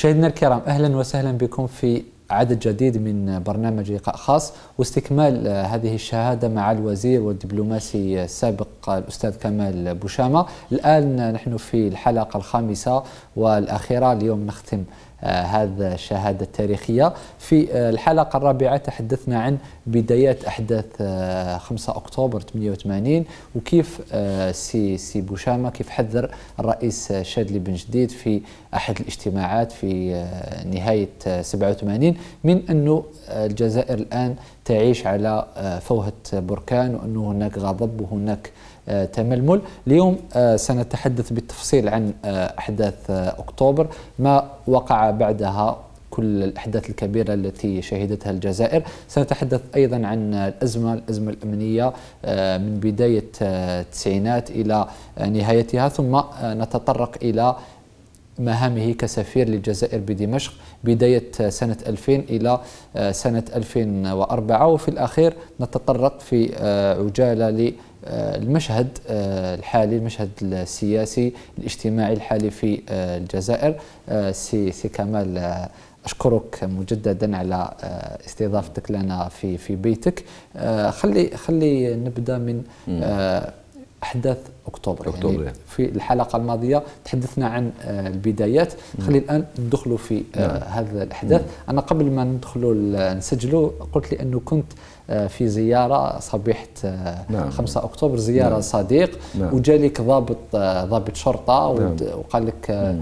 مشاهدينا الكرام اهلا وسهلا بكم في عدد جديد من برنامج لقاء خاص واستكمال هذه الشهاده مع الوزير والدبلوماسي السابق الاستاذ كمال بوشامه الان نحن في الحلقه الخامسه والاخيره اليوم نختم آه، هذا الشهادة التاريخية في آه، الحلقة الرابعة تحدثنا عن بدايات أحداث 5 آه، أكتوبر 88 وكيف سي سي بوشامة كيف حذر الرئيس شادلي بن جديد في أحد الاجتماعات في نهاية 87 من أنه الجزائر الآن تعيش على فوهة بركان وأنه هناك غضب وهناك آه، تململ اليوم آه، سنتحدث بالتفصيل عن آه، أحداث أكتوبر ما وقع بعدها كل الأحداث الكبيرة التي شهدتها الجزائر سنتحدث أيضا عن الأزمة الأزمة الأمنية من بداية التسعينات إلى نهايتها ثم نتطرق إلى مهامه كسفير للجزائر بدمشق بداية سنة 2000 إلى سنة 2004 وفي الأخير نتطرق في عجالة آه، المشهد آه، الحالي المشهد السياسي الاجتماعي الحالي في آه، الجزائر سي سي كمال اشكرك مجددا على استضافتك لنا في في بيتك خلي خلي نبدا من احداث اكتوبر, يعني أكتوبر. يعني في الحلقه الماضيه تحدثنا عن البدايات خلي الان ندخلوا في نعم. هذا الاحداث انا قبل ما ندخلوا نسجلوا قلت لي انه كنت آه، في زياره صبيحه آه، نعم. 5 اكتوبر زياره نعم. صديق نعم. وجالك ضابط آه، ضابط شرطه نعم. وقال لك نعم.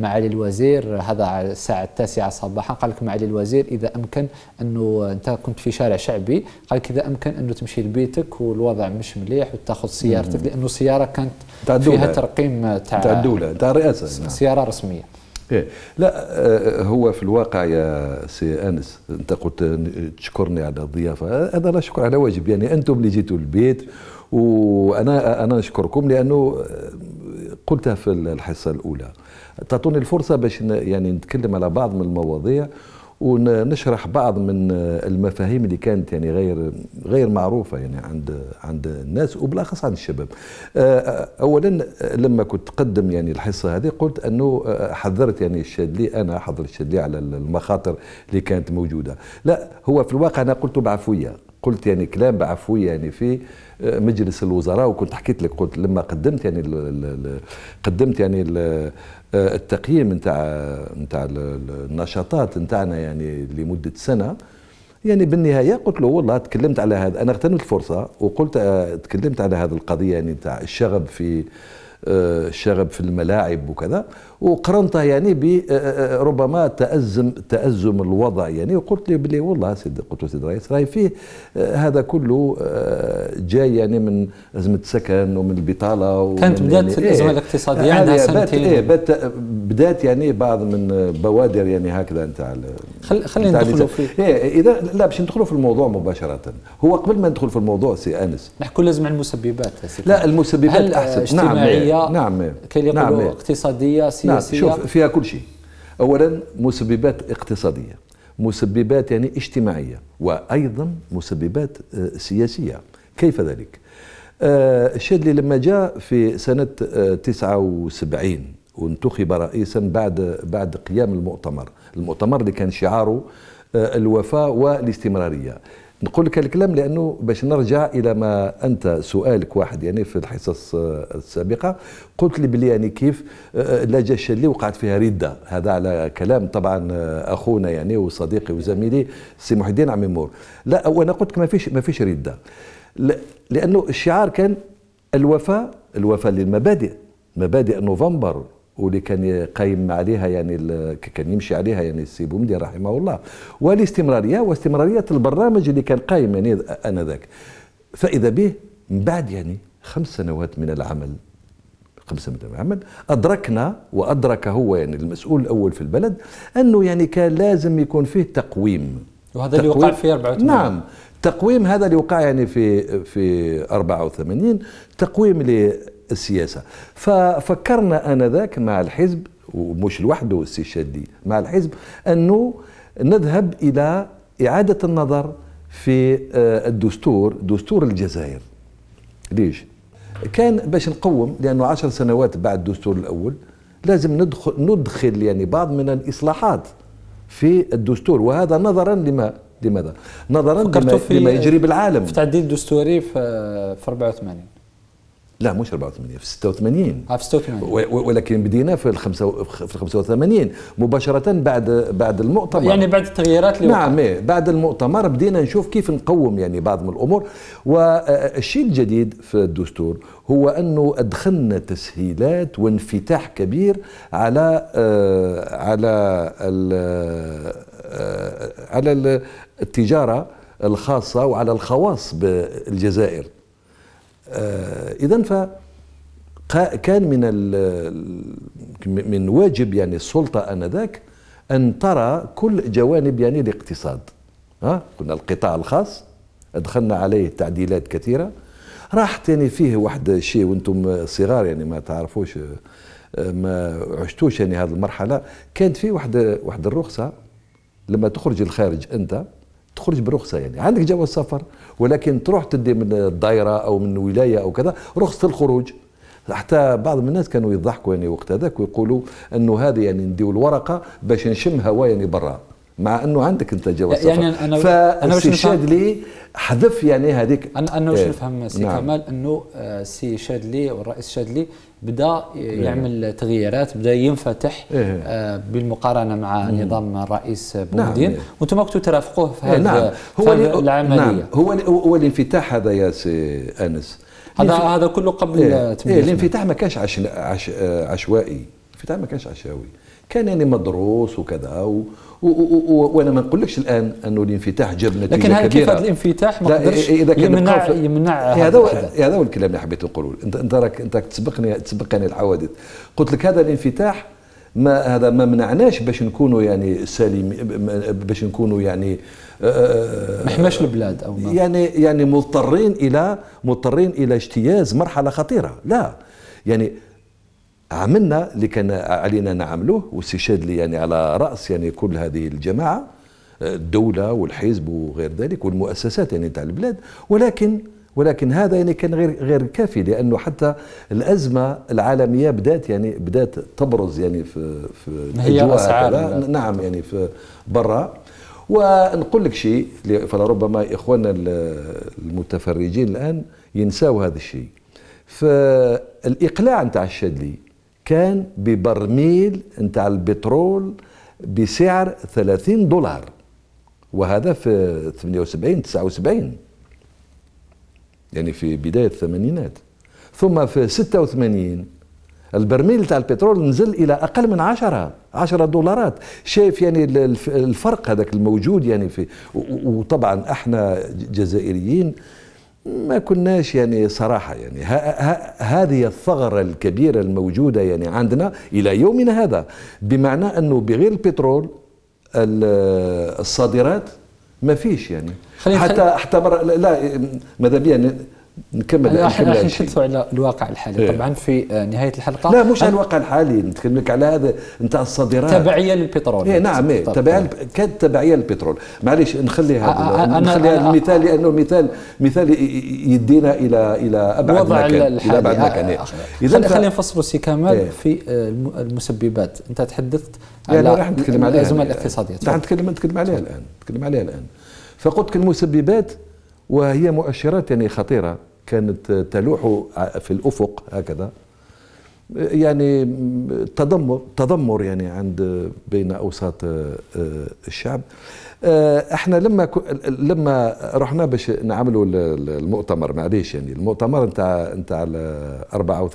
معالي الوزير هذا على الساعه التاسعه صباحا قال لك معالي الوزير اذا امكن انه انت كنت في شارع شعبي قال لك اذا امكن انه تمشي لبيتك والوضع مش مليح وتاخذ سيارتك نعم. لانه سياره كانت فيها ترقيم تاع الدوله تاع الرئاسه نعم. سياره رسميه إيه لا آه، هو في الواقع يا سي انس انت قلت تشكرني على الضيافه هذا لا شكر على واجب يعني انتم اللي جيتوا البيت وانا انا نشكركم لانه آه، قلتها في الحصه الاولى تعطوني الفرصه باش يعني نتكلم على بعض من المواضيع ونشرح بعض من المفاهيم اللي كانت يعني غير غير معروفه يعني عند عند الناس وبالاخص عند الشباب. آه، اولا لما كنت قدم يعني الحصه هذه قلت انه آه، حذرت يعني الشاذلي انا حضر الشاذلي على المخاطر اللي كانت موجوده. لا هو في الواقع انا قلت بعفويه قلت يعني كلام بعفوية يعني في آه، مجلس الوزراء وكنت حكيت لك قلت لما قدمت يعني قدمت يعني آه، التقييم نتاع نتاع النشاطات نتاعنا يعني لمده سنه يعني بالنهايه قلت له والله تكلمت على هذا انا اغتنمت الفرصه وقلت آه، تكلمت على هذه القضيه يعني نتاع الشغب في آه، الشغب في الملاعب وكذا وقرنتها يعني بربما تأزم تأزم الوضع يعني وقلت لي بلي والله سيدي قلت له سيدي الرئيس راهي فيه هذا كله جاي يعني من ازمه السكن ومن البطاله كانت بدات يعني إيه. الازمه إيه الاقتصاديه عندها سنتين إيه بدات يعني بعض من بوادر يعني هكذا نتاع خلينا ندخلوا في إيه اذا لا باش ندخلوا في الموضوع مباشره هو قبل ما ندخل في الموضوع سي انس نحكوا لازم على المسببات لا المسببات هل احسن نعم، اجتماعيه إيه، نعم إيه. نعم كي نعم اقتصاديه سياسيه نعم شوف فيها كل شيء اولا مسببات اقتصاديه مسببات يعني اجتماعيه وايضا مسببات آه، سياسيه كيف ذلك؟ الشاذلي آه، لما جاء في سنة 79 آه، وانتخب رئيسا بعد بعد قيام المؤتمر المؤتمر اللي كان شعاره آه، الوفاء والاستمرارية نقول لك الكلام لانه باش نرجع الى ما انت سؤالك واحد يعني في الحصص السابقه قلت لي بلي يعني كيف لجا الشاذلي وقعت فيها رده هذا على كلام طبعا اخونا يعني وصديقي وزميلي سي محي الدين عميمور لا وانا قلت لك ما فيش ما فيش رده لانه الشعار كان الوفاء الوفاء للمبادئ مبادئ نوفمبر واللي كان قايم عليها يعني كان يمشي عليها يعني السي بومدي رحمه الله والاستمراريه واستمراريه البرنامج اللي كان قايم يعني انذاك فاذا به من بعد يعني خمس سنوات من العمل خمس سنوات من العمل أدركنا وأدرك هو يعني المسؤول الأول في البلد أنه يعني كان لازم يكون فيه تقويم وهذا اللي وقع في 84 نعم تقويم هذا اللي وقع يعني في في 84 تقويم للسياسه ففكرنا انذاك مع الحزب ومش لوحده السي شادي مع الحزب انه نذهب الى اعاده النظر في آه، الدستور دستور الجزائر ليش كان باش نقوم لانه عشر سنوات بعد الدستور الاول لازم ندخل ندخل يعني بعض من الاصلاحات في الدستور وهذا نظرا لما لماذا؟ نظرا لما, لما يجري بالعالم في تعديل دستوري في, 84 لا مش 84 في 86 اه في 86 ولكن بدينا في ال 85 مباشره بعد بعد المؤتمر يعني بعد التغييرات اللي نعم إيه، بعد المؤتمر بدينا نشوف كيف نقوم يعني بعض من الامور والشيء آه، الجديد في الدستور هو انه ادخلنا تسهيلات وانفتاح كبير على آه، على آه، على التجارة الخاصة وعلى الخواص بالجزائر آه، إذا ف كان من من واجب يعني السلطة آنذاك أن ترى كل جوانب يعني الاقتصاد ها كنا القطاع الخاص أدخلنا عليه تعديلات كثيرة راحت يعني فيه واحد الشيء وانتم صغار يعني ما تعرفوش آه، ما عشتوش يعني هذه المرحله كانت فيه واحد واحد الرخصه لما تخرج الخارج انت تخرج برخصه يعني عندك جواز سفر ولكن تروح تدي من الدائره او من ولايه او كذا رخصه الخروج حتى بعض من الناس كانوا يضحكوا يعني وقت هذاك ويقولوا انه هذه يعني نديو الورقه باش نشم هواء يعني برا مع انه عندك انت والصفر يعني انا فالسي شادلي حذف يعني هذيك انا انا واش إيه. نفهم سي نعم. كمال انه السي آه، شادلي والرئيس شادلي بدا إيه. يعمل إيه. تغييرات بدا ينفتح إيه. آه، بالمقارنه مع مم. نظام الرئيس بومدين نعم. وانتم كنتوا ترافقوه في إيه، هذا نعم. هو العمليه نعم. هو هو الانفتاح هذا يا سي انس هذا هذا كله قبل إيه. إيه الانفتاح ما كانش عش... عش... آه، عشوائي الفتاح ما كانش عشاوي كان يعني مدروس وكذا و... و... و... وانا ما نقولكش الان انه الانفتاح جاب نتيجه لكن هل كيف هذا الانفتاح ما قدرش اذا كان يمنع يمنع هذا إيه، إيه، هذا هو الكلام اللي حبيت نقوله انت انت راك انت تسبقني تسبقني الحوادث قلت لك هذا الانفتاح ما هذا ما منعناش باش نكونوا يعني سالم باش نكونوا يعني محماش آه، آه، آه، البلاد او ما. يعني يعني مضطرين الى مضطرين الى اجتياز مرحله خطيره لا يعني عملنا اللي كان علينا نعملوه واستشهاد لي يعني على راس يعني كل هذه الجماعه آه، الدوله والحزب وغير ذلك والمؤسسات يعني تاع البلاد ولكن ولكن هذا يعني كان غير غير كافي لانه حتى الازمه العالميه بدات يعني بدات تبرز يعني في في هي أسعار نعم يعني في برا ونقول لك شيء فلربما اخواننا المتفرجين الان ينساوا هذا الشيء فالاقلاع نتاع الشادلي كان ببرميل نتاع البترول بسعر 30 دولار وهذا في 78 79 يعني في بداية الثمانينات ثم في 86 البرميل تاع البترول نزل إلى أقل من 10 10 دولارات شايف يعني الفرق هذاك الموجود يعني في وطبعا احنا جزائريين ما كناش يعني صراحة يعني ها ها هذه الثغرة الكبيرة الموجودة يعني عندنا إلى يومنا هذا بمعنى أنه بغير البترول الصادرات ما فيش يعني حتى حتى مرة لا ماذا بيا نكمل نكمل راح نشدوا على الواقع الحالي إيه. طبعا في آه، نهايه الحلقه لا مش على الواقع الحالي نتكلم لك على هذا نتاع الصادرات تبعيه للبترول إيه نعم إيه. تبعيه إيه. كانت تبعيه للبترول معليش نخلي هذا آه، آه، نخلي هذا المثال لانه مثال مثال يدينا الى الى ابعد مكان الى ابعد مكان إيه. اذا خلينا نفصلوا سي كمال إيه. في المسببات انت تحدثت على يعني راح نتكلم عليها الازمه الاقتصاديه راح نتكلم نتكلم عليها الان نتكلم عليها الان فقلت المسببات وهي مؤشرات يعني خطيره كانت تلوح في الافق هكذا يعني تدمر تدمر يعني عند بين اوساط آه، الشعب آه، احنا لما لما رحنا باش نعملوا المؤتمر معليش يعني المؤتمر نتاع نتاع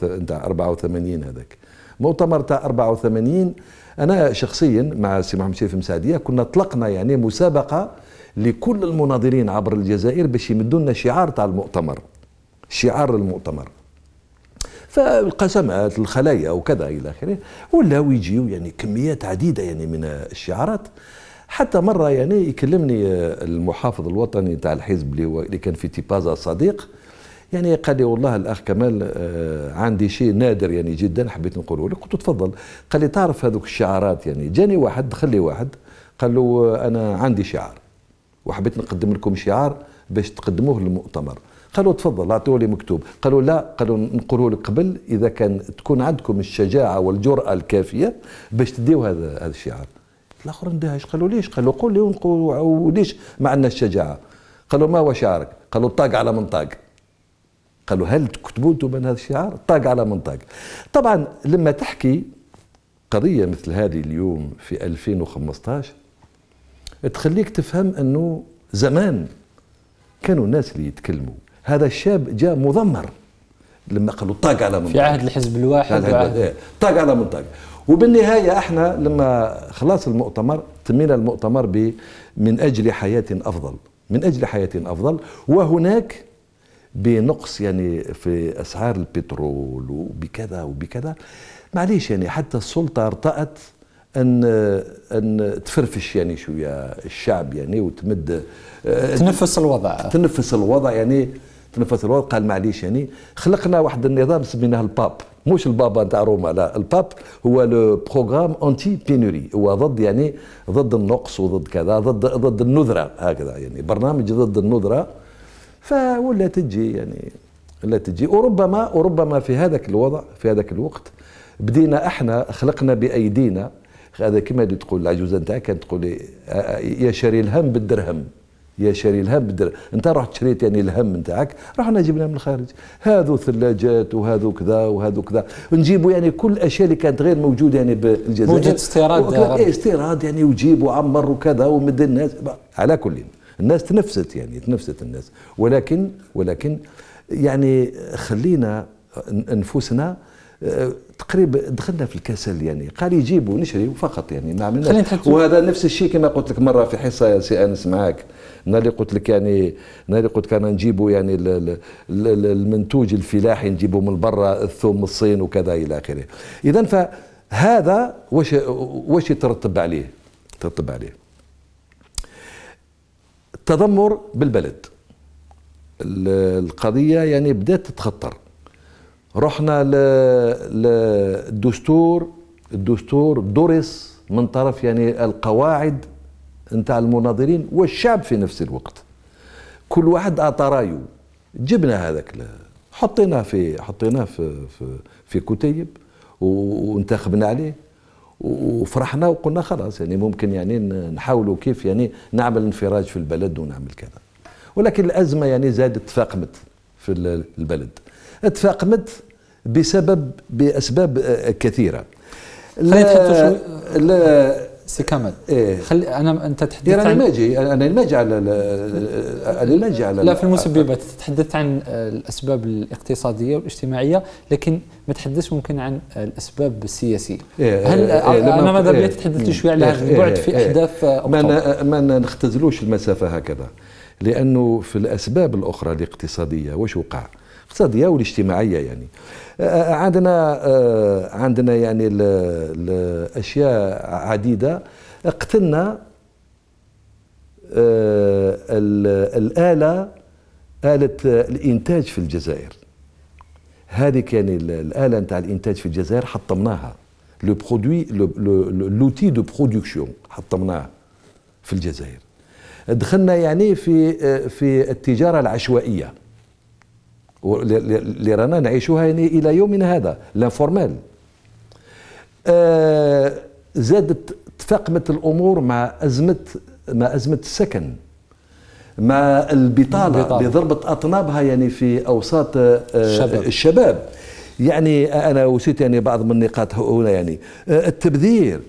نتاع 84 هذاك مؤتمر تاع 84 انا شخصيا مع سي محمد شريف مساعديه كنا اطلقنا يعني مسابقه لكل المناظرين عبر الجزائر باش يمدوا لنا شعار تاع المؤتمر شعار المؤتمر فالقسمات الخلايا وكذا الى اخره ولاو يجيو يعني كميات عديده يعني من الشعارات حتى مره يعني يكلمني المحافظ الوطني تاع الحزب اللي هو اللي كان في تيبازا صديق يعني قال لي والله الاخ كمال آه، عندي شيء نادر يعني جدا حبيت نقوله لك قلت تفضل قال لي تعرف هذوك الشعارات يعني جاني واحد دخل لي واحد قال له انا عندي شعار وحبيت نقدم لكم شعار باش تقدموه للمؤتمر قالوا تفضل اعطوا لي مكتوب قالوا لا قالوا نقولوا لك قبل اذا كان تكون عندكم الشجاعه والجراه الكافيه باش تديو هذا هذا الشعار الاخر اندهش قالوا ليش قالوا قول لي وليش ما عندنا الشجاعه قالوا ما هو شعارك قالوا طاق على منطاق قالوا هل تكتبوا انتم من هذا الشعار طاق على منطاق طبعا لما تحكي قضية مثل هذه اليوم في 2015 تخليك تفهم أنه زمان كانوا الناس اللي يتكلموا هذا الشاب جاء مضمر لما قالوا طاق على منطقه في عهد الحزب الواحد إيه، طاق على منطقه وبالنهايه احنا لما خلاص المؤتمر تمينا المؤتمر ب من اجل حياه افضل من اجل حياه افضل وهناك بنقص يعني في اسعار البترول وبكذا وبكذا معليش يعني حتى السلطه ارتأت ان ان تفرفش يعني شويه الشعب يعني وتمد آه، تنفس الوضع تنفس الوضع يعني في نفس الوقت قال معليش يعني خلقنا واحد النظام سميناه الباب مش البابا نتاع روما لا الباب هو لو بروغرام انتي بينوري هو ضد يعني ضد النقص وضد كذا ضد ضد النذره هكذا يعني برنامج ضد النذره فولا تجي يعني لا تجي وربما وربما في هذاك الوضع في هذاك الوقت بدينا احنا خلقنا بايدينا هذا كما اللي تقول العجوزه نتاعك كانت تقول آه، آه، يا شاري الهم بالدرهم يا شاري الهم بدر انت رحت شريت يعني الهم نتاعك رحنا جبناه من الخارج هذو ثلاجات وهذو كذا وهذو كذا نجيبوا يعني كل الاشياء اللي كانت غير موجوده يعني بالجزائر موجود استيراد إيه استيراد يعني وجيب وعمر وكذا ومد الناس على كل الناس تنفست يعني تنفست الناس ولكن ولكن يعني خلينا انفسنا آه، تقريبا دخلنا في الكسل يعني قال يجيبوا نشري فقط يعني ما عملناش وهذا نفس الشيء كما قلت لك مره في حصه يا سي انس معاك انا اللي قلت لك يعني انا اللي قلت لك انا نجيبوا يعني المنتوج الفلاحي نجيبوا من برا الثوم الصين وكذا الى اخره اذا فهذا واش واش يترتب عليه ترتب عليه التذمر بالبلد القضية يعني بدأت تتخطر رحنا للدستور الدستور درس من طرف يعني القواعد نتاع المناظرين والشعب في نفس الوقت كل واحد اعطى رايه جبنا هذاك حطيناه في حطيناه في في, في كتيب وانتخبنا عليه وفرحنا وقلنا خلاص يعني ممكن يعني نحاولوا كيف يعني نعمل انفراج في البلد ونعمل كذا ولكن الازمه يعني زادت تفاقمت في البلد تفاقمت بسبب باسباب كثيره لا, لا سي كامل إيه؟ خلي انا انت تحدثت يعني عن الماجي انا الماجي على انا الماجي على لا في المسببات تحدثت عن الاسباب الاقتصاديه والاجتماعيه لكن ما تحدثش ممكن عن الاسباب السياسيه إيه, إيه، هل إيه انا ماذا بيا إيه. تحدثت لي شويه على إيه،, إيه البعد في احداث ما ما نختزلوش المسافه هكذا لانه في الاسباب الاخرى الاقتصاديه واش وقع؟ الاقتصاديه والاجتماعيه يعني آه، آه، آه، عندنا عندنا يعني الاشياء عديده قتلنا الاله اله الانتاج في الجزائر هذه كان الاله نتاع الانتاج في الجزائر حطمناها لو برودوي لوتي دو برودكسيون حطمناه في الجزائر دخلنا يعني في في التجاره العشوائيه اللي رانا نعيشوها يعني الى يومنا هذا لانفورمال آه، زادت تفاقمت الامور مع ازمه مع ازمه السكن مع البطاله اللي ضربت اطنابها يعني في اوساط آه، الشباب, الشباب. يعني انا وسيت يعني بعض من النقاط هنا يعني آه، التبذير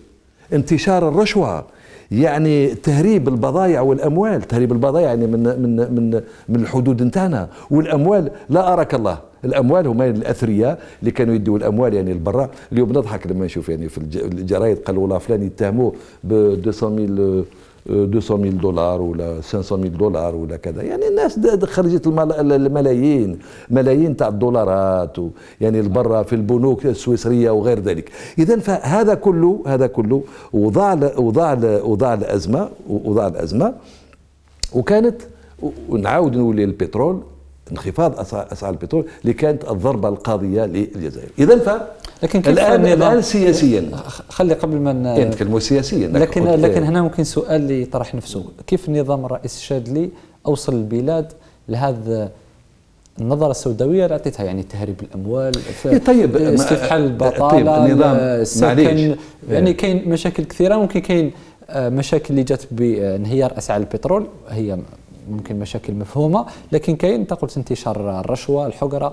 انتشار الرشوه يعني تهريب البضائع والاموال تهريب البضائع يعني من من من من الحدود نتاعنا والاموال لا اراك الله الاموال هما الاثرياء اللي كانوا يديوا الاموال يعني لبرا اليوم نضحك لما نشوف يعني في الجرايد قالوا لا فلان يتهموه ب 200 200000 دولار ولا 500000 دولار ولا كذا يعني الناس خرجت الملايين ملايين تاع الدولارات يعني البرة في البنوك السويسريه وغير ذلك اذا فهذا كله هذا كله وضع وضع وضع الازمه وضع الازمه وكانت ونعاود نولي البترول انخفاض اسعار البترول اللي كانت الضربه القاضيه للجزائر اذا ف لكن كيف الان الان سياسيا خلي قبل ما إيه، نتكلموا سياسيا لكن لكن إيه. هنا ممكن سؤال اللي يطرح نفسه كيف النظام الرئيس الشاذلي اوصل البلاد لهذا النظرة السوداوية اللي أعطيتها يعني تهريب الأموال إيه، طيب استفحال آه، طيب، البطالة طيب النظام السكن يعني كاين مشاكل كثيرة ممكن كاين آه، مشاكل اللي جات بانهيار أسعار البترول هي ممكن مشاكل مفهومه لكن كاين انت قلت انتشار الرشوه الحقره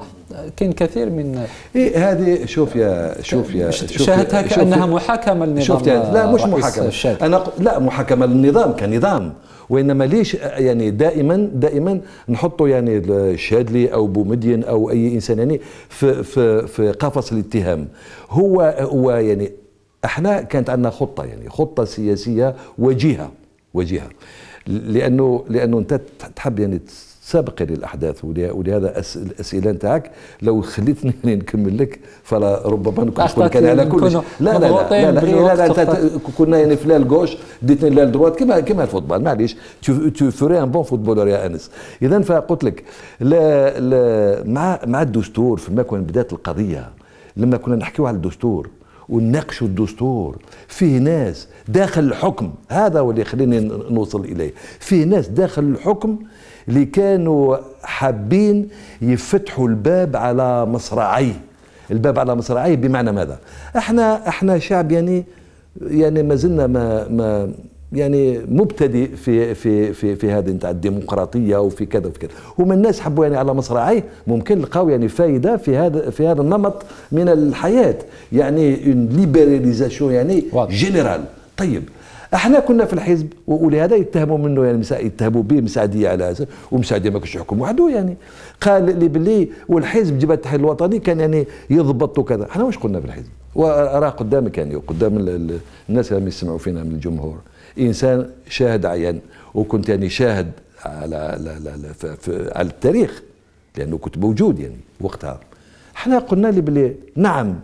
كاين كثير من إيه هذه شوف يا شوف يا شاهدتها كانها محاكمه للنظام شفت لا مش محاكمه انا لا محاكمه للنظام كنظام وانما ليش يعني دائما دائما نحطوا يعني الشادلي او بومدين او اي انسان يعني في في في قفص الاتهام هو هو يعني احنا كانت عندنا خطه يعني خطه سياسيه وجيهه وجيهه لانه لانه انت تحب يعني يعني للأحداث ولهذا أس... الأسئلة نتاعك لو خليتني نكمل لك فربما نكون كان على كل لا لا لا لا إيه، لا, لا, لا, لا كنا يعني في جوش ديتني للدروات كما كما الفوتبال معليش تو تو فري ان بون فوتبولور يا انس اذا فقلت لك لا لا مع مع الدستور فيما كان بدات القضيه لما كنا نحكيو على الدستور ونناقشوا الدستور فيه ناس داخل الحكم هذا هو اللي خليني نوصل إليه فيه ناس داخل الحكم اللي كانوا حابين يفتحوا الباب على مصراعي الباب على مصراعي بمعنى ماذا احنا احنا شعب يعني يعني ما زلنا ما ما يعني مبتدئ في في في في هذه نتاع الديمقراطيه وفي كذا وفي كذا هما الناس حبوا يعني على مصراعيه ممكن لقاو يعني فائده في هذا في هذا النمط من الحياه يعني اون ليبراليزاسيون يعني جينيرال طيب احنا كنا في الحزب ولهذا يتهموا منه يعني يتهموا به مساعديه على ومساعديه ما كانش يحكم وحده يعني قال لي باللي والحزب جبهه التحرير الوطني كان يعني يضبط وكذا احنا واش قلنا في الحزب وراه قدامك يعني قدام الناس اللي يسمعوا فينا من الجمهور انسان شاهد عيان وكنت يعني شاهد على على, على, على التاريخ لانه كنت موجود يعني وقتها احنا قلنا لي بلي نعم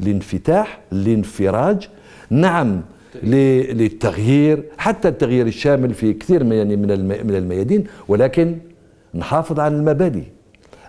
الانفتاح الانفراج نعم للتغيير حتى التغيير الشامل في كثير من يعني من من الميادين ولكن نحافظ على المبادئ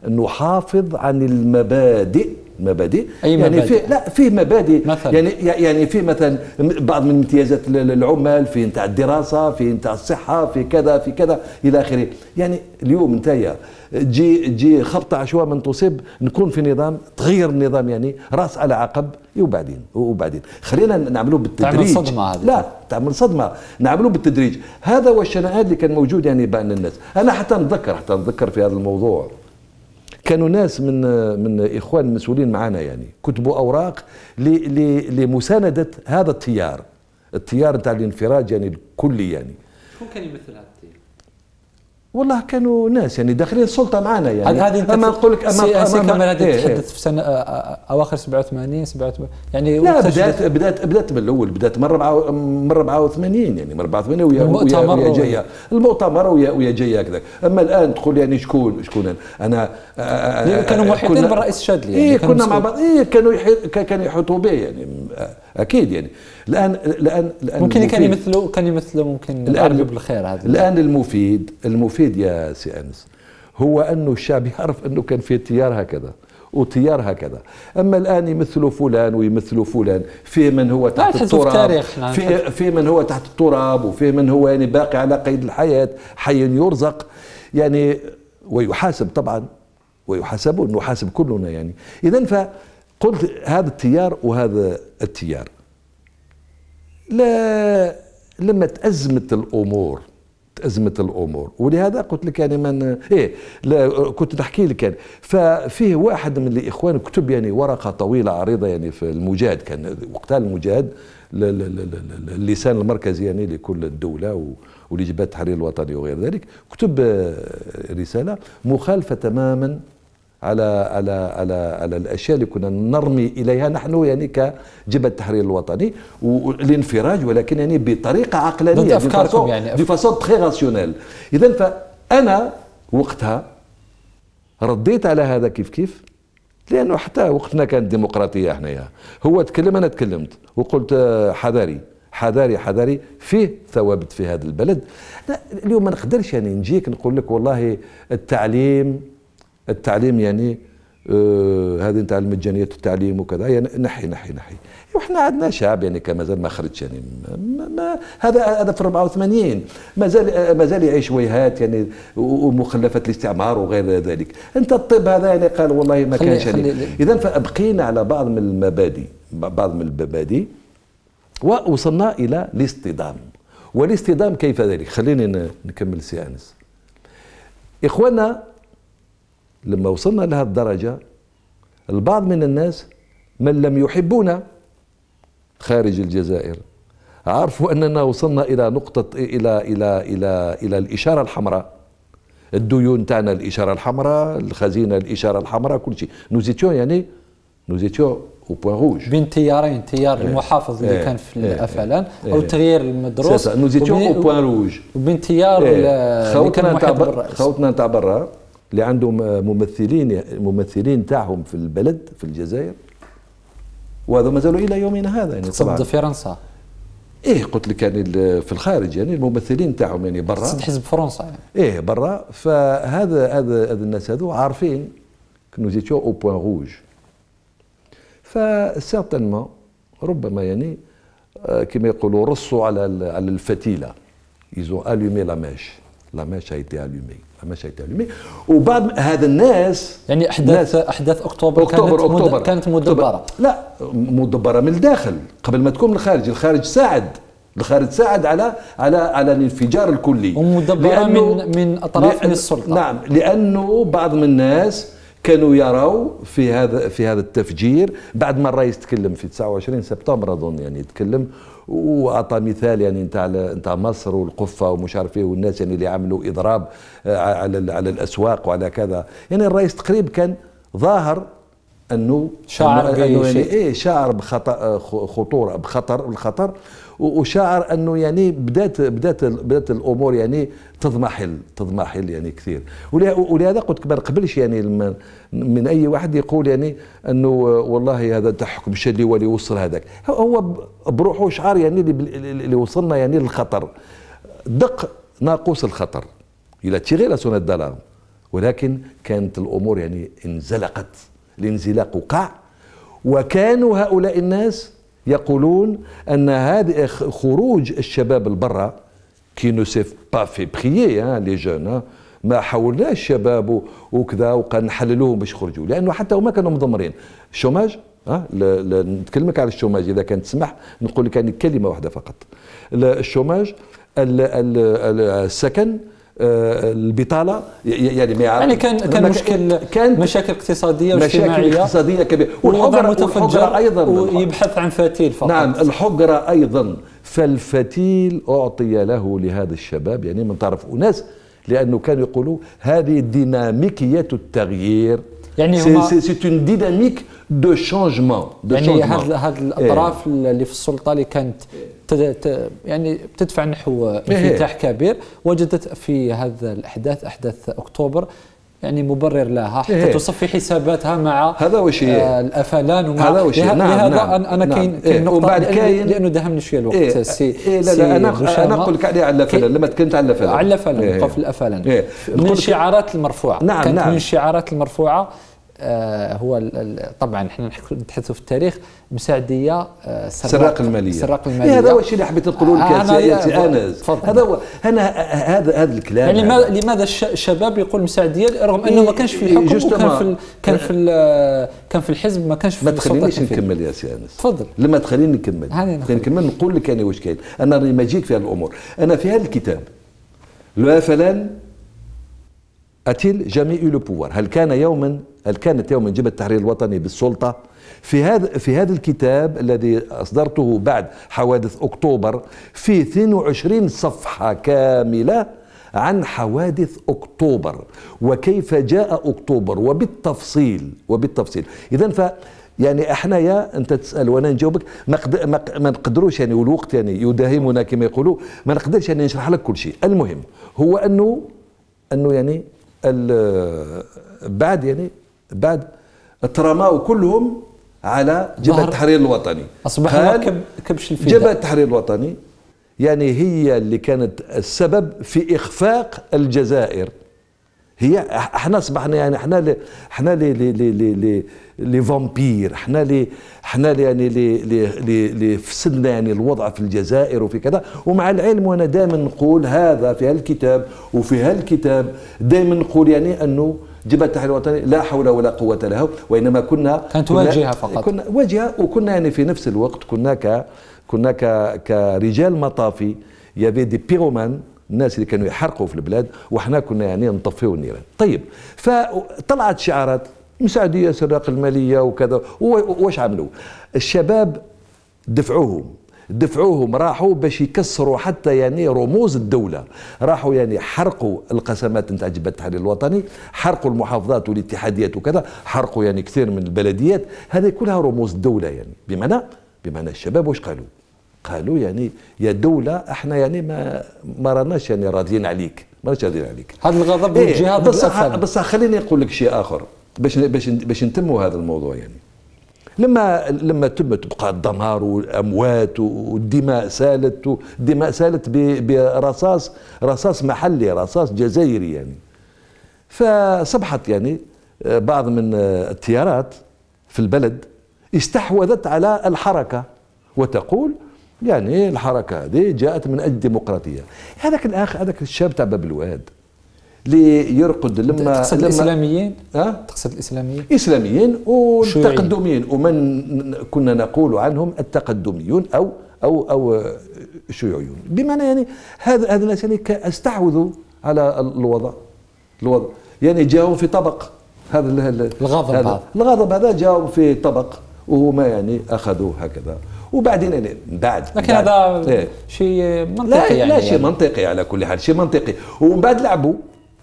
نحافظ عن المبادئ المبادئ أي يعني في لا فيه مبادئ مثلا. يعني يعني في مثلا بعض من امتيازات العمال في نتاع الدراسه في نتاع الصحه في كذا في كذا الى اخره يعني اليوم نتايا تجي تجي خبطه عشواء من تصيب نكون في نظام تغير النظام يعني راس على عقب وبعدين وبعدين خلينا نعملوا بالتدريج تعمل صدمه هذه لا تعمل صدمه نعملوا بالتدريج هذا هو الشنعاد اللي كان موجود يعني بين الناس انا حتى نتذكر حتى نتذكر في هذا الموضوع كانوا ناس من من اخوان المسؤولين معنا يعني كتبوا اوراق لمسانده هذا التيار التيار تاع الانفراج يعني الكلي يعني شكون كان يمثل هذا؟ والله كانوا ناس يعني داخلين السلطه معنا يعني هذه انت اما نقول لك اما سي كمال هذه إيه تحدث في سنه اواخر 87 87 يعني لا بدات بدات بدات من الاول بدات من 84 يعني من 84 ويا المؤتمر ويا جايه المؤتمر ويا ويا جايه هكذا اما الان تقول يعني شكون شكون انا يعني كانوا أه، موحدين بالرئيس الشاذلي يعني إيه كنا مع بعض إيه كانوا كانوا يحيطوا به يعني اكيد يعني الان الان, الآن ممكن كان يمثلوا كان يمثلوا ممكن الان بالخير هذا الان المفيد المفيد يا سي انس هو انه الشعب يعرف انه كان في تيار هكذا وتيار هكذا اما الان يمثلوا فلان ويمثلوا فلان في من هو تحت التراب في, في من هو تحت التراب وفي من هو يعني باقي على قيد الحياه حي يرزق يعني ويحاسب طبعا ويحاسبون نحاسب كلنا يعني اذا ف قلت هذا التيار وهذا التيار لا لما تأزمت الأمور تأزمت الأمور ولهذا قلت لك يعني من إيه لا كنت نحكي لك يعني ففيه واحد من الإخوان كتب يعني ورقة طويلة عريضة يعني في المجاهد كان وقتها المجاهد اللسان المركزي يعني لكل الدولة ولجبهة التحرير الوطني وغير ذلك كتب آه، رسالة مخالفة تماما على على على على الاشياء اللي كنا نرمي اليها نحن يعني كجبهه التحرير الوطني والانفراج ولكن يعني بطريقه عقلانيه افكاركم يعني دي فاسون راسيونيل اذا فانا وقتها رديت على هذا كيف كيف لانه حتى وقتنا كانت ديمقراطيه حنايا هو تكلم انا تكلمت وقلت آه، حذاري حذاري حذاري فيه ثوابت في هذا البلد لا اليوم ما نقدرش يعني نجيك نقول لك والله التعليم التعليم يعني آه هذه نتاع المجانيه التعليم وكذا يعني نحي نحي نحي وحنا عندنا شعب يعني مازال ما خرجش يعني ما ما هذا هذا في 84 مازال مازال يعيش ويهات يعني ومخلفات الاستعمار وغير ذلك انت الطب هذا يعني قال والله ما كانش يعني اذا فبقينا على بعض من المبادئ بعض من المبادئ ووصلنا الى الاصطدام والاصطدام كيف ذلك خليني نكمل سي انس اخواننا لما وصلنا لهذه الدرجة البعض من الناس من لم يحبونا خارج الجزائر عرفوا أننا وصلنا إلى نقطة إلى إلى إلى إلى الإشارة الحمراء الديون تاعنا الإشارة الحمراء الخزينة الإشارة الحمراء كل شيء نوزيتيون يعني نوزيتيون او بوان روج بين تيارين تيار ايه المحافظ اللي ايه كان في ايه ايه او التغيير المدروس نوزيتيو نوزيتيون او بوان روج وبين تيار ايه خوتنا محيط خوتنا نتاع برا اللي عندهم ممثلين ممثلين تاعهم في البلد في الجزائر وهذا ما زالوا الى يومنا هذا يعني تقصد فرنسا ايه قلت لك يعني في الخارج يعني الممثلين تاعهم يعني برا تقصد حزب فرنسا يعني ايه برا فهذا هذا هذا الناس هذو عارفين كنو زيتيو او بوان روج فسيرتانمون ربما يعني آه، كما يقولوا رصوا على على الفتيله ايزون الومي لا ميش لا ميش هايتي الومي فماش يتعلم وبعض هذا الناس يعني احداث ناس احداث اكتوبر, أكتوبر كانت أكتوبر مد... كانت مدبره لا مدبره من الداخل قبل ما تكون من الخارج الخارج ساعد الخارج ساعد على على على الانفجار الكلي ومدبره من من اطراف من السلطه نعم لانه بعض من الناس كانوا يروا في هذا في هذا التفجير بعد ما الرئيس تكلم في 29 سبتمبر اظن يعني تكلم واعطى مثال يعني نتاع نتاع مصر والقفه ومش عارف ايه والناس يعني اللي عملوا اضراب آه، على على الاسواق وعلى كذا يعني الرئيس تقريبا كان ظاهر انه شعر أنه يعني ايه شعر بخطا آه، خطوره بخطر الخطر وشاعر انه يعني بدات بدات بدات الامور يعني تضمحل تضمحل يعني كثير ولهذا قلت ما نقبلش يعني من اي واحد يقول يعني انه والله هذا تحكم الشلي ولي وصل هذاك هو بروحه شعار يعني اللي وصلنا يعني للخطر دق ناقوس الخطر الى تيغي لا سونيت دالارم ولكن كانت الامور يعني انزلقت الانزلاق وقع وكانوا هؤلاء الناس يقولون أن هذا خروج الشباب لبرا كي نو سيف با في بخيي لي جون ما حولناش الشباب وكذا وقال نحللوهم باش يخرجوا لانه حتى هما كانوا مضمرين الشوماج ها نتكلمك على الشوماج اذا كان تسمح نقول لك كلمه واحده فقط الشوماج السكن آه، البطاله يعني ما يعني كان كان مشكل كان مشاكل اقتصاديه واجتماعيه مشاكل اقتصاديه كبيره والحقره والحجره ايضا ويبحث عن فتيل فقط نعم الحجره ايضا فالفتيل اعطي له لهذا الشباب يعني من طرف اناس لانه كانوا يقولوا هذه ديناميكيه التغيير يعني سي اون ديناميك دو شونجمون يعني هاد هاد إيه. الاطراف اللي في السلطه اللي كانت يعني تدفع نحو إيه، إيه. انفتاح كبير وجدت في هذا الاحداث احداث اكتوبر يعني مبرر لها إيه، حتى إيه. تصفي حساباتها مع هذا وش آه الافلان ومع هذا وش نعم لهذا نعم انا نعم كاين إيه. وبعد كاين لانه دهمني شويه الوقت إيه. سي إيه لا, لا انا انا نقول لك على الافلان لما تكلمت على الافلان على الافلان إيه. في الافلان إيه. من الشعارات المرفوعه نعم كانت نعم من الشعارات المرفوعه آه، هو طبعا احنا نتحدثوا في التاريخ مساعديه آه، سراق الماليه سراق إيه، الماليه هذا هو الشيء اللي حبيت نقوله لك يا سي انس هذا هو انا هذا هذا الكلام يعني, يعني. لماذا الشباب يقول مساعديه رغم انه ما إيه، كانش في الحكم كان في كان في كان في الحزب ما كانش في ما تخلينيش نكمل يا سي انس تفضل لما تخليني نكمل خليني نكمل نقول لك انا واش كاين انا راني ماجيك في هذه الامور انا في هذا الكتاب مثلا أتيل جامي il بوار هل كان يوما هل كانت يوما جبهة التحرير الوطني بالسلطة في هذا في هذا الكتاب الذي أصدرته بعد حوادث أكتوبر في 22 صفحة كاملة عن حوادث أكتوبر وكيف جاء أكتوبر وبالتفصيل وبالتفصيل إذا ف يعني احنا يا انت تسال وانا نجاوبك ما ما نقدروش يعني والوقت يعني يداهمنا كما يقولوا ما نقدرش يعني نشرح لك كل شيء المهم هو انه انه يعني بعد يعني بعد تراماو كلهم على جبهه التحرير الوطني اصبح كبش الفداء جبهه التحرير الوطني يعني هي اللي كانت السبب في اخفاق الجزائر هي احنا اصبحنا يعني احنا لي احنا لي لي لي لي, لي, لي فامبير احنا لي احنا لي يعني لي لي, لي, لي فسدنا يعني الوضع في الجزائر وفي كذا ومع العلم وانا دائما نقول هذا في هالكتاب وفي هالكتاب دائما نقول يعني انه جبهة التحرير الوطني لا حول ولا قوة لها وإنما كنا كانت واجهة فقط كنا واجهة وكنا يعني في نفس الوقت كنا ك كنا ك كرجال مطافي يافي دي بيرومان الناس اللي كانوا يحرقوا في البلاد وحنا كنا يعني نطفيو النيران طيب فطلعت شعارات مساعديه سراق الماليه وكذا واش عملوا الشباب دفعوهم دفعوهم راحوا باش يكسروا حتى يعني رموز الدوله راحوا يعني حرقوا القسمات نتاع جبهه التحرير الوطني حرقوا المحافظات والاتحاديات وكذا حرقوا يعني كثير من البلديات هذه كلها رموز الدوله يعني بمعنى بمعنى الشباب واش قالوا قالوا يعني يا دولة احنا يعني ما ما راناش يعني راضيين عليك ما راناش راضيين عليك هذا الغضب من جهة بصح بصح خليني نقول لك شيء آخر باش باش باش نتموا هذا الموضوع يعني لما لما تم تبقى الدمار والاموات والدماء سالت الدماء سالت برصاص رصاص محلي رصاص جزائري يعني فصبحت يعني آه، بعض من آه، التيارات في البلد استحوذت على الحركه وتقول يعني إيه الحركه هذه جاءت من اجل الديمقراطيه هذاك الاخ هذاك الشاب تاع باب الواد اللي يرقد لما تقصد لما الاسلاميين؟ أه؟ تقصد الاسلاميين؟ اسلاميين والتقدميين ومن كنا نقول عنهم التقدميون او او او شيوعيون بمعنى يعني هذا هذا الناس يعني استحوذوا على الوضع الوضع يعني جاءوا في طبق هذا الغضب هذا الغضب هذا جاءوا في طبق وهما يعني اخذوا هكذا وبعدين انا بعد لكن هذا إيه. شيء منطقي لا يعني لا شيء يعني. منطقي على كل حال شيء منطقي ومن بعد لعبوا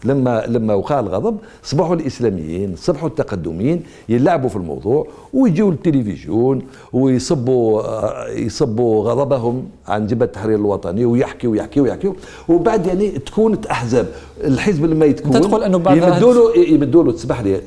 لما لما وقع الغضب صبحوا الاسلاميين صبحوا التقدميين يلعبوا في الموضوع ويجوا للتلفزيون ويصبوا آه، يصبوا غضبهم عن جبهه التحرير الوطني ويحكي ويحكي ويحكي وبعد يعني تكونت احزاب الحزب لما يتكون تقول انه بعد يمدوا له يمدوا له تسمح لي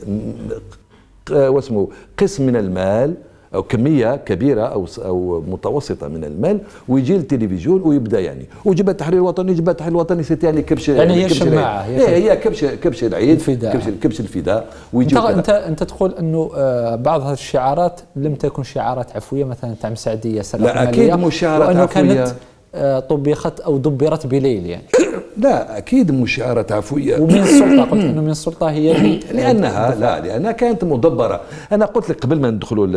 آه، واسمه قسم من المال او كميه كبيره او او متوسطه من المال ويجي التلفزيون ويبدا يعني وجبهه التحرير الوطني جبهه التحرير الوطني سيتي يعني كبش يعني هي شماعه هي إيه، هي كبش كبش العيد الفداء كبش كبش الفداء ويجي انت انت, انت تقول انه آه، بعض هذه الشعارات لم تكن شعارات عفويه مثلا تاع مساعديه لا اكيد مش شعارات عفويه آه، طبخت او دبرت بليل يعني لا اكيد مشعرات عفويه ومن السلطه قلت انه من السلطه هي لانها لا لانها كانت مدبره انا قلت لك قبل ما ندخلوا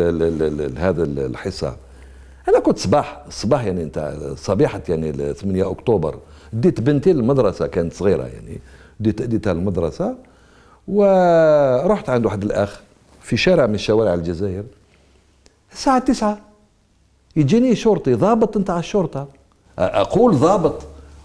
لهذا الحصه انا كنت صباح الصباح يعني انت صبيحه يعني 8 اكتوبر ديت بنتي للمدرسه كانت صغيره يعني ديت ديتها للمدرسه ورحت عند واحد الاخ في شارع من شوارع الجزائر الساعه 9 يجيني شرطي ضابط على الشرطه اقول ضابط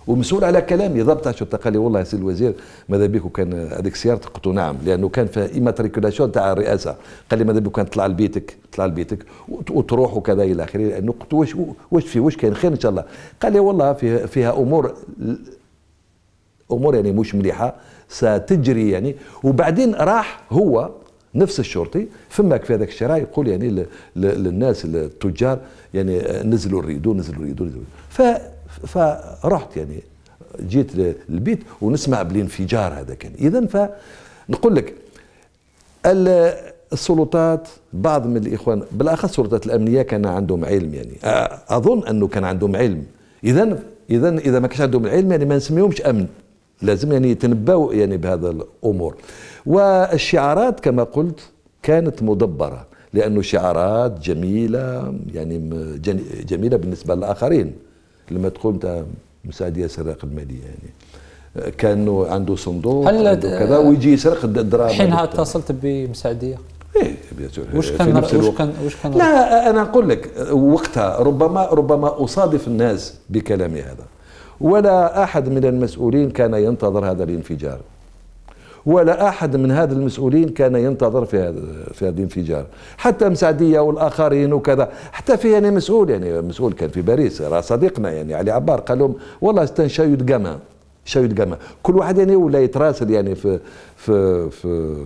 ومسؤول على كلامي ضابط الشرطه قال لي والله يا سي الوزير ماذا بيك وكان هذيك سيارتك قلت نعم لانه كان في ايماتريكولاسيون تاع الرئاسه قال لي ماذا بيك كان تطلع لبيتك تطلع لبيتك وتروح وكذا الى اخره لانه قلت واش واش في واش كان خير ان شاء الله قال لي والله فيها, فيها امور امور يعني مش مليحه ستجري يعني وبعدين راح هو نفس الشرطي فماك في هذاك الشراء يقول يعني للناس التجار يعني نزلوا الريدو نزلوا الريدو, نزلوا الريدو ف فرحت يعني جيت للبيت ونسمع بالانفجار هذا كان اذا فنقول لك السلطات بعض من الاخوان بالاخص السلطات الامنيه كان عندهم علم يعني اظن انه كان عندهم علم اذا اذا اذا ما كانش عندهم العلم يعني ما نسميهمش امن لازم يعني يتنبؤوا يعني بهذا الامور والشعارات كما قلت كانت مدبره لانه شعارات جميله يعني جميله بالنسبه للاخرين لما تقول انت مساعد ياسر الماليه يعني كانه عنده صندوق هل كذا ويجي يسرق الدراهم حينها اتصلت بمساعديه ايه وش كان وش كان وش كان لا انا اقول لك وقتها ربما ربما اصادف الناس بكلامي هذا ولا احد من المسؤولين كان ينتظر هذا الانفجار ولا احد من هذا المسؤولين كان ينتظر في هذا في هذا الانفجار حتى مسعديه والاخرين وكذا حتى في يعني مسؤول يعني مسؤول كان في باريس راه صديقنا يعني علي عبار قال لهم والله شايد دقما شايد دقما كل واحد يعني ولا يتراسل يعني في في في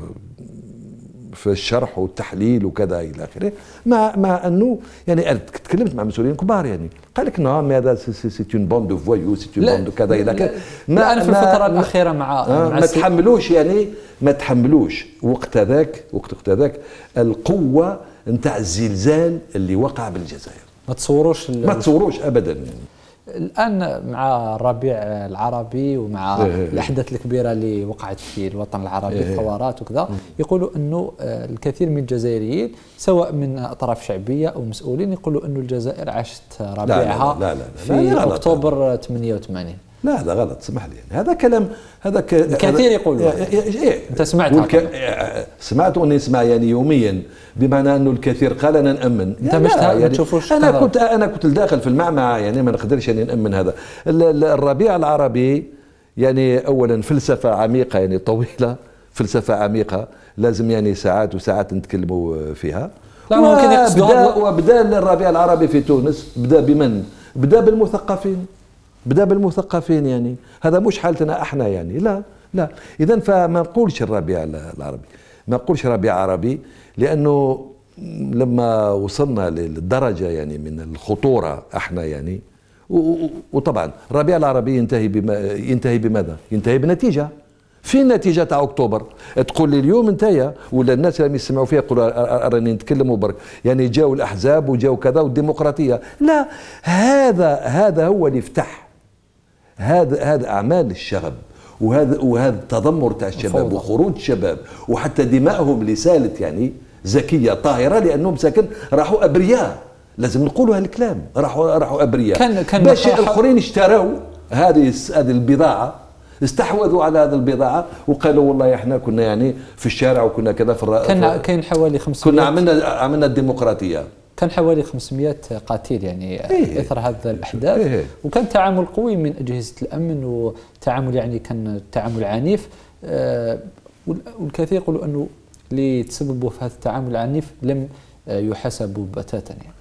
في الشرح والتحليل وكذا الى اخره مع مع انه يعني تكلمت مع مسؤولين كبار يعني قال لك نعم هذا سي اون بون دو فويو سي اون بون دو كذا الى اخره ما انا في الفتره الاخيره مع, آه ما تحملوش يعني ما تحملوش وقت هذاك وقت هذاك القوه نتاع الزلزال اللي وقع بالجزائر ما تصوروش ما تصوروش ابدا يعني الان مع الربيع العربي ومع إيه، إيه، إيه. الاحداث الكبيره اللي وقعت في الوطن العربي الثورات وكذا يقولوا انه آه، الكثير من الجزائريين سواء من اطراف شعبيه او مسؤولين يقولوا انه الجزائر عاشت ربيعها في اكتوبر 88 لا هذا غلط سمح لي يعني هذا كلام هذا ك... كثير يقول إيه انت سمعت والك... سمعت اني اسمع يعني يوميا بمعنى انه الكثير قال انا نامن انت يعني مش يعني تشوفوش انا كنت انا كنت داخل في المعمعه يعني ما نقدرش يعني نامن هذا الربيع العربي يعني اولا فلسفه عميقه يعني طويله فلسفه عميقه لازم يعني ساعات وساعات نتكلموا فيها لا ممكن يقصدون وبدا الربيع العربي في تونس بدا بمن؟ بدا بالمثقفين بدا بالمثقفين يعني هذا مش حالتنا احنا يعني لا لا اذا فما نقولش الربيع العربي ما نقولش ربيع عربي لانه لما وصلنا للدرجه يعني من الخطوره احنا يعني وطبعا الربيع العربي ينتهي بما ينتهي بماذا؟ ينتهي بنتيجه فين النتيجه تاع اكتوبر؟ تقول لي اليوم انتهى ولا الناس اللي يسمعوا فيها يقولوا راني نتكلم برك يعني جاو الاحزاب وجاو كذا والديمقراطيه لا هذا هذا هو اللي فتح هذا هذا اعمال الشغب وهذا وهذا التذمر تاع الشباب وخروج الشباب وحتى دمائهم اللي سالت يعني زكيه طاهره لانهم ساكن راحوا ابرياء لازم نقولوا هالكلام راحوا راحوا ابرياء كان كان باش الاخرين اشتروا هذه هذه البضاعه استحوذوا على هذه البضاعه وقالوا والله احنا كنا يعني في الشارع وكنا كذا في كان كاين حوالي 500 كنا عملنا عملنا الديمقراطيه كان حوالي 500 قتيل يعني إيه اثر هذا إيه. الاحداث إيه وكان تعامل قوي من اجهزه الامن وتعامل يعني كان تعامل عنيف آه والكثير يقولوا انه اللي تسببوا في هذا التعامل العنيف لم يحاسبوا بتاتا يعني.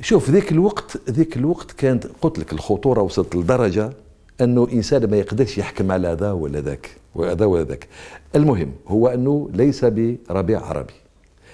شوف ذيك الوقت ذيك الوقت كانت قلت لك الخطوره وصلت لدرجه انه انسان ما يقدرش يحكم على هذا ولا ذاك وهذا ولا ذاك المهم هو انه ليس بربيع عربي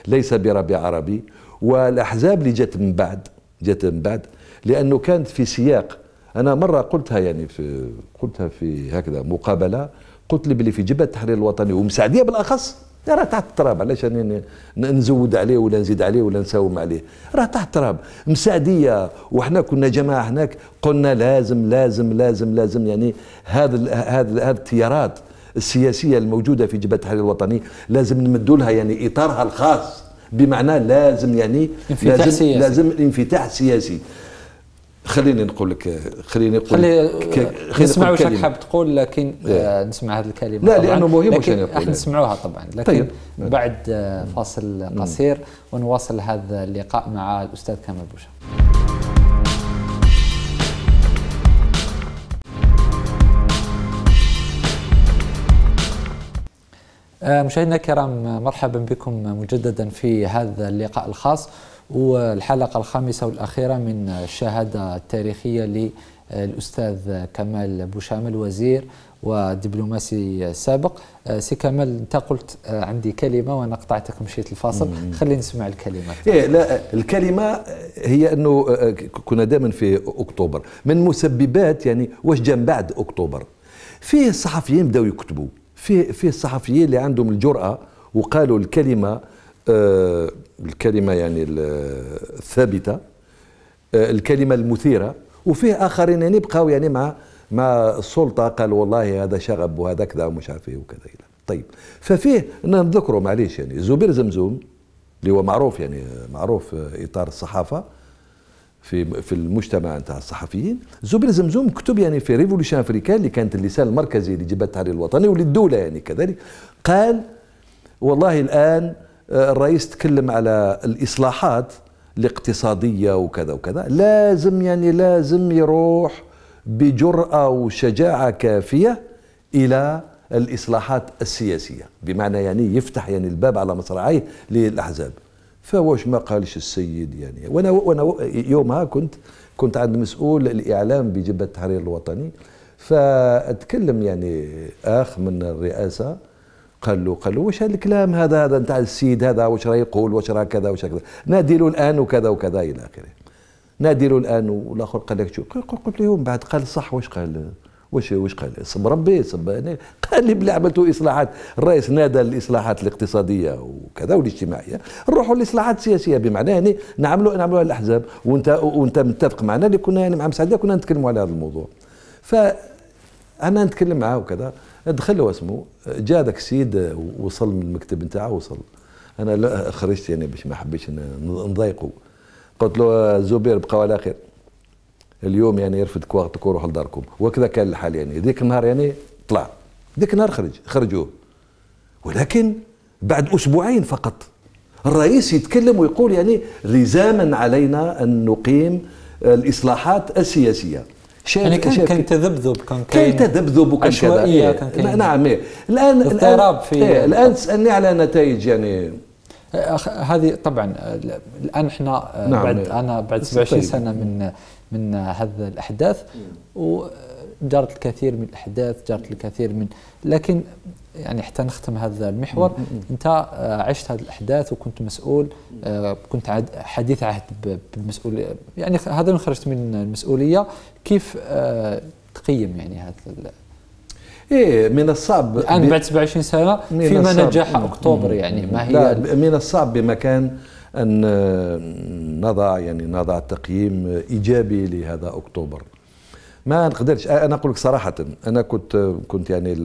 ليس بربيع عربي والاحزاب اللي جات من بعد جات من بعد لانه كانت في سياق انا مره قلتها يعني في قلتها في هكذا مقابله قلت لي باللي في جبهه التحرير الوطني ومسعديه بالاخص راه تحت التراب علاش يعني نزود عليه ولا نزيد عليه ولا نساوم عليه راه تحت التراب مسعديه وحنا كنا جماعه هناك قلنا لازم لازم لازم لازم يعني هذا هذا هذه التيارات السياسيه الموجوده في جبهه التحرير الوطني لازم نمدوا لها يعني اطارها الخاص بمعنى لازم يعني لازم سياسي. لازم الانفتاح السياسي خليني نقول لك خليني نقول خلي نسمع واش راك حاب تقول لكن آه إيه. نسمع هذه الكلمه لا لانه مهم واش انا نقول نسمعوها طبعا لكن طيب. بعد آه، فاصل قصير ونواصل هذا اللقاء مع الاستاذ كامل بوشه آه، مشاهدينا الكرام مرحبا بكم مجددا في هذا اللقاء الخاص والحلقة الخامسة والأخيرة من الشهادة التاريخية للأستاذ كمال بوشامل وزير ودبلوماسي سابق آه، سي كمال انت قلت آه، عندي كلمه وانا قطعتك مشيت الفاصل خلينا نسمع الكلمه إيه لا الكلمه هي انه كنا دائما في اكتوبر من مسببات يعني واش جا بعد اكتوبر فيه الصحفيين بداوا يكتبوا في في الصحفيين اللي عندهم الجرأة وقالوا الكلمة آه الكلمة يعني الثابتة آه الكلمة المثيرة وفيه آخرين يعني بقاو يعني مع مع السلطة قال والله هذا شغب وهذا كذا ومش عارف ايه وكذا إلى طيب ففيه نذكره معليش يعني زبير زمزوم اللي هو معروف يعني معروف إطار الصحافة في في المجتمع نتاع الصحفيين زبير زمزوم كتب يعني في ريفولوشن افريكان اللي كانت اللسان المركزي لجبهه التحرير الوطني وللدوله يعني كذلك قال والله الان آه، الرئيس تكلم على الاصلاحات الاقتصاديه وكذا وكذا لازم يعني لازم يروح بجراه وشجاعه كافيه الى الاصلاحات السياسيه بمعنى يعني يفتح يعني الباب على مصراعيه للاحزاب فواش ما قالش السيد يعني وانا وانا يومها كنت كنت عند مسؤول الاعلام بجبهه التحرير الوطني فاتكلم يعني اخ من الرئاسه قال له قال له واش هذا الكلام هذا هذا نتاع السيد هذا واش راه يقول واش راه كذا واش كذا ناديله الان وكذا وكذا الى اخره ناديله الان والاخر قال لك شو قلت له يوم بعد قال صح واش قال واش واش قال سب ربي سب يعني قال لي بلي عملتوا اصلاحات الرئيس نادى الاصلاحات الاقتصاديه وكذا والاجتماعيه نروحوا للاصلاحات السياسيه بمعنى يعني نعملوا نعملوها الاحزاب وانت وانت متفق معنا اللي كنا يعني مع مسعديه كنا نتكلموا على هذا الموضوع ف انا نتكلم معاه وكذا دخل اسمه جا ذاك السيد وصل من المكتب نتاعه وصل انا خرجت يعني باش ما حبيتش نضايقه قلت له زبير بقى على خير اليوم يعني يرفد كوار تكوروا لداركم وكذا كان الحال يعني ذيك النهار يعني طلع ذيك النهار خرج خرجوه ولكن بعد اسبوعين فقط الرئيس يتكلم ويقول يعني لزاما علينا ان نقيم الإصلاحات السياسية شايف يعني كان, شايف كان تذبذب كان كان تذبذب وكان عشوائية إيه. كان كان نعم إيه. الآن اضطراب في إيه الآن تسألني على نتائج يعني هذه طبعا الآن احنا نعم بعد إيه. أنا بعد 27 طيب. سنة من من هذا الأحداث وجرت الكثير من الأحداث جرت الكثير من لكن يعني حتى نختم هذا المحور أنت آه، عشت هذه الأحداث وكنت مسؤول آه، كنت حديث عهد بالمسؤولية يعني هذا من خرجت من المسؤولية كيف آه، تقيم يعني هذا ايه من الصعب الان بعد 27 سنه فيما نجاح اكتوبر يعني ما هي من الصعب بمكان ان نضع يعني نضع تقييم ايجابي لهذا اكتوبر ما نقدرش انا اقول لك صراحه انا كنت كنت يعني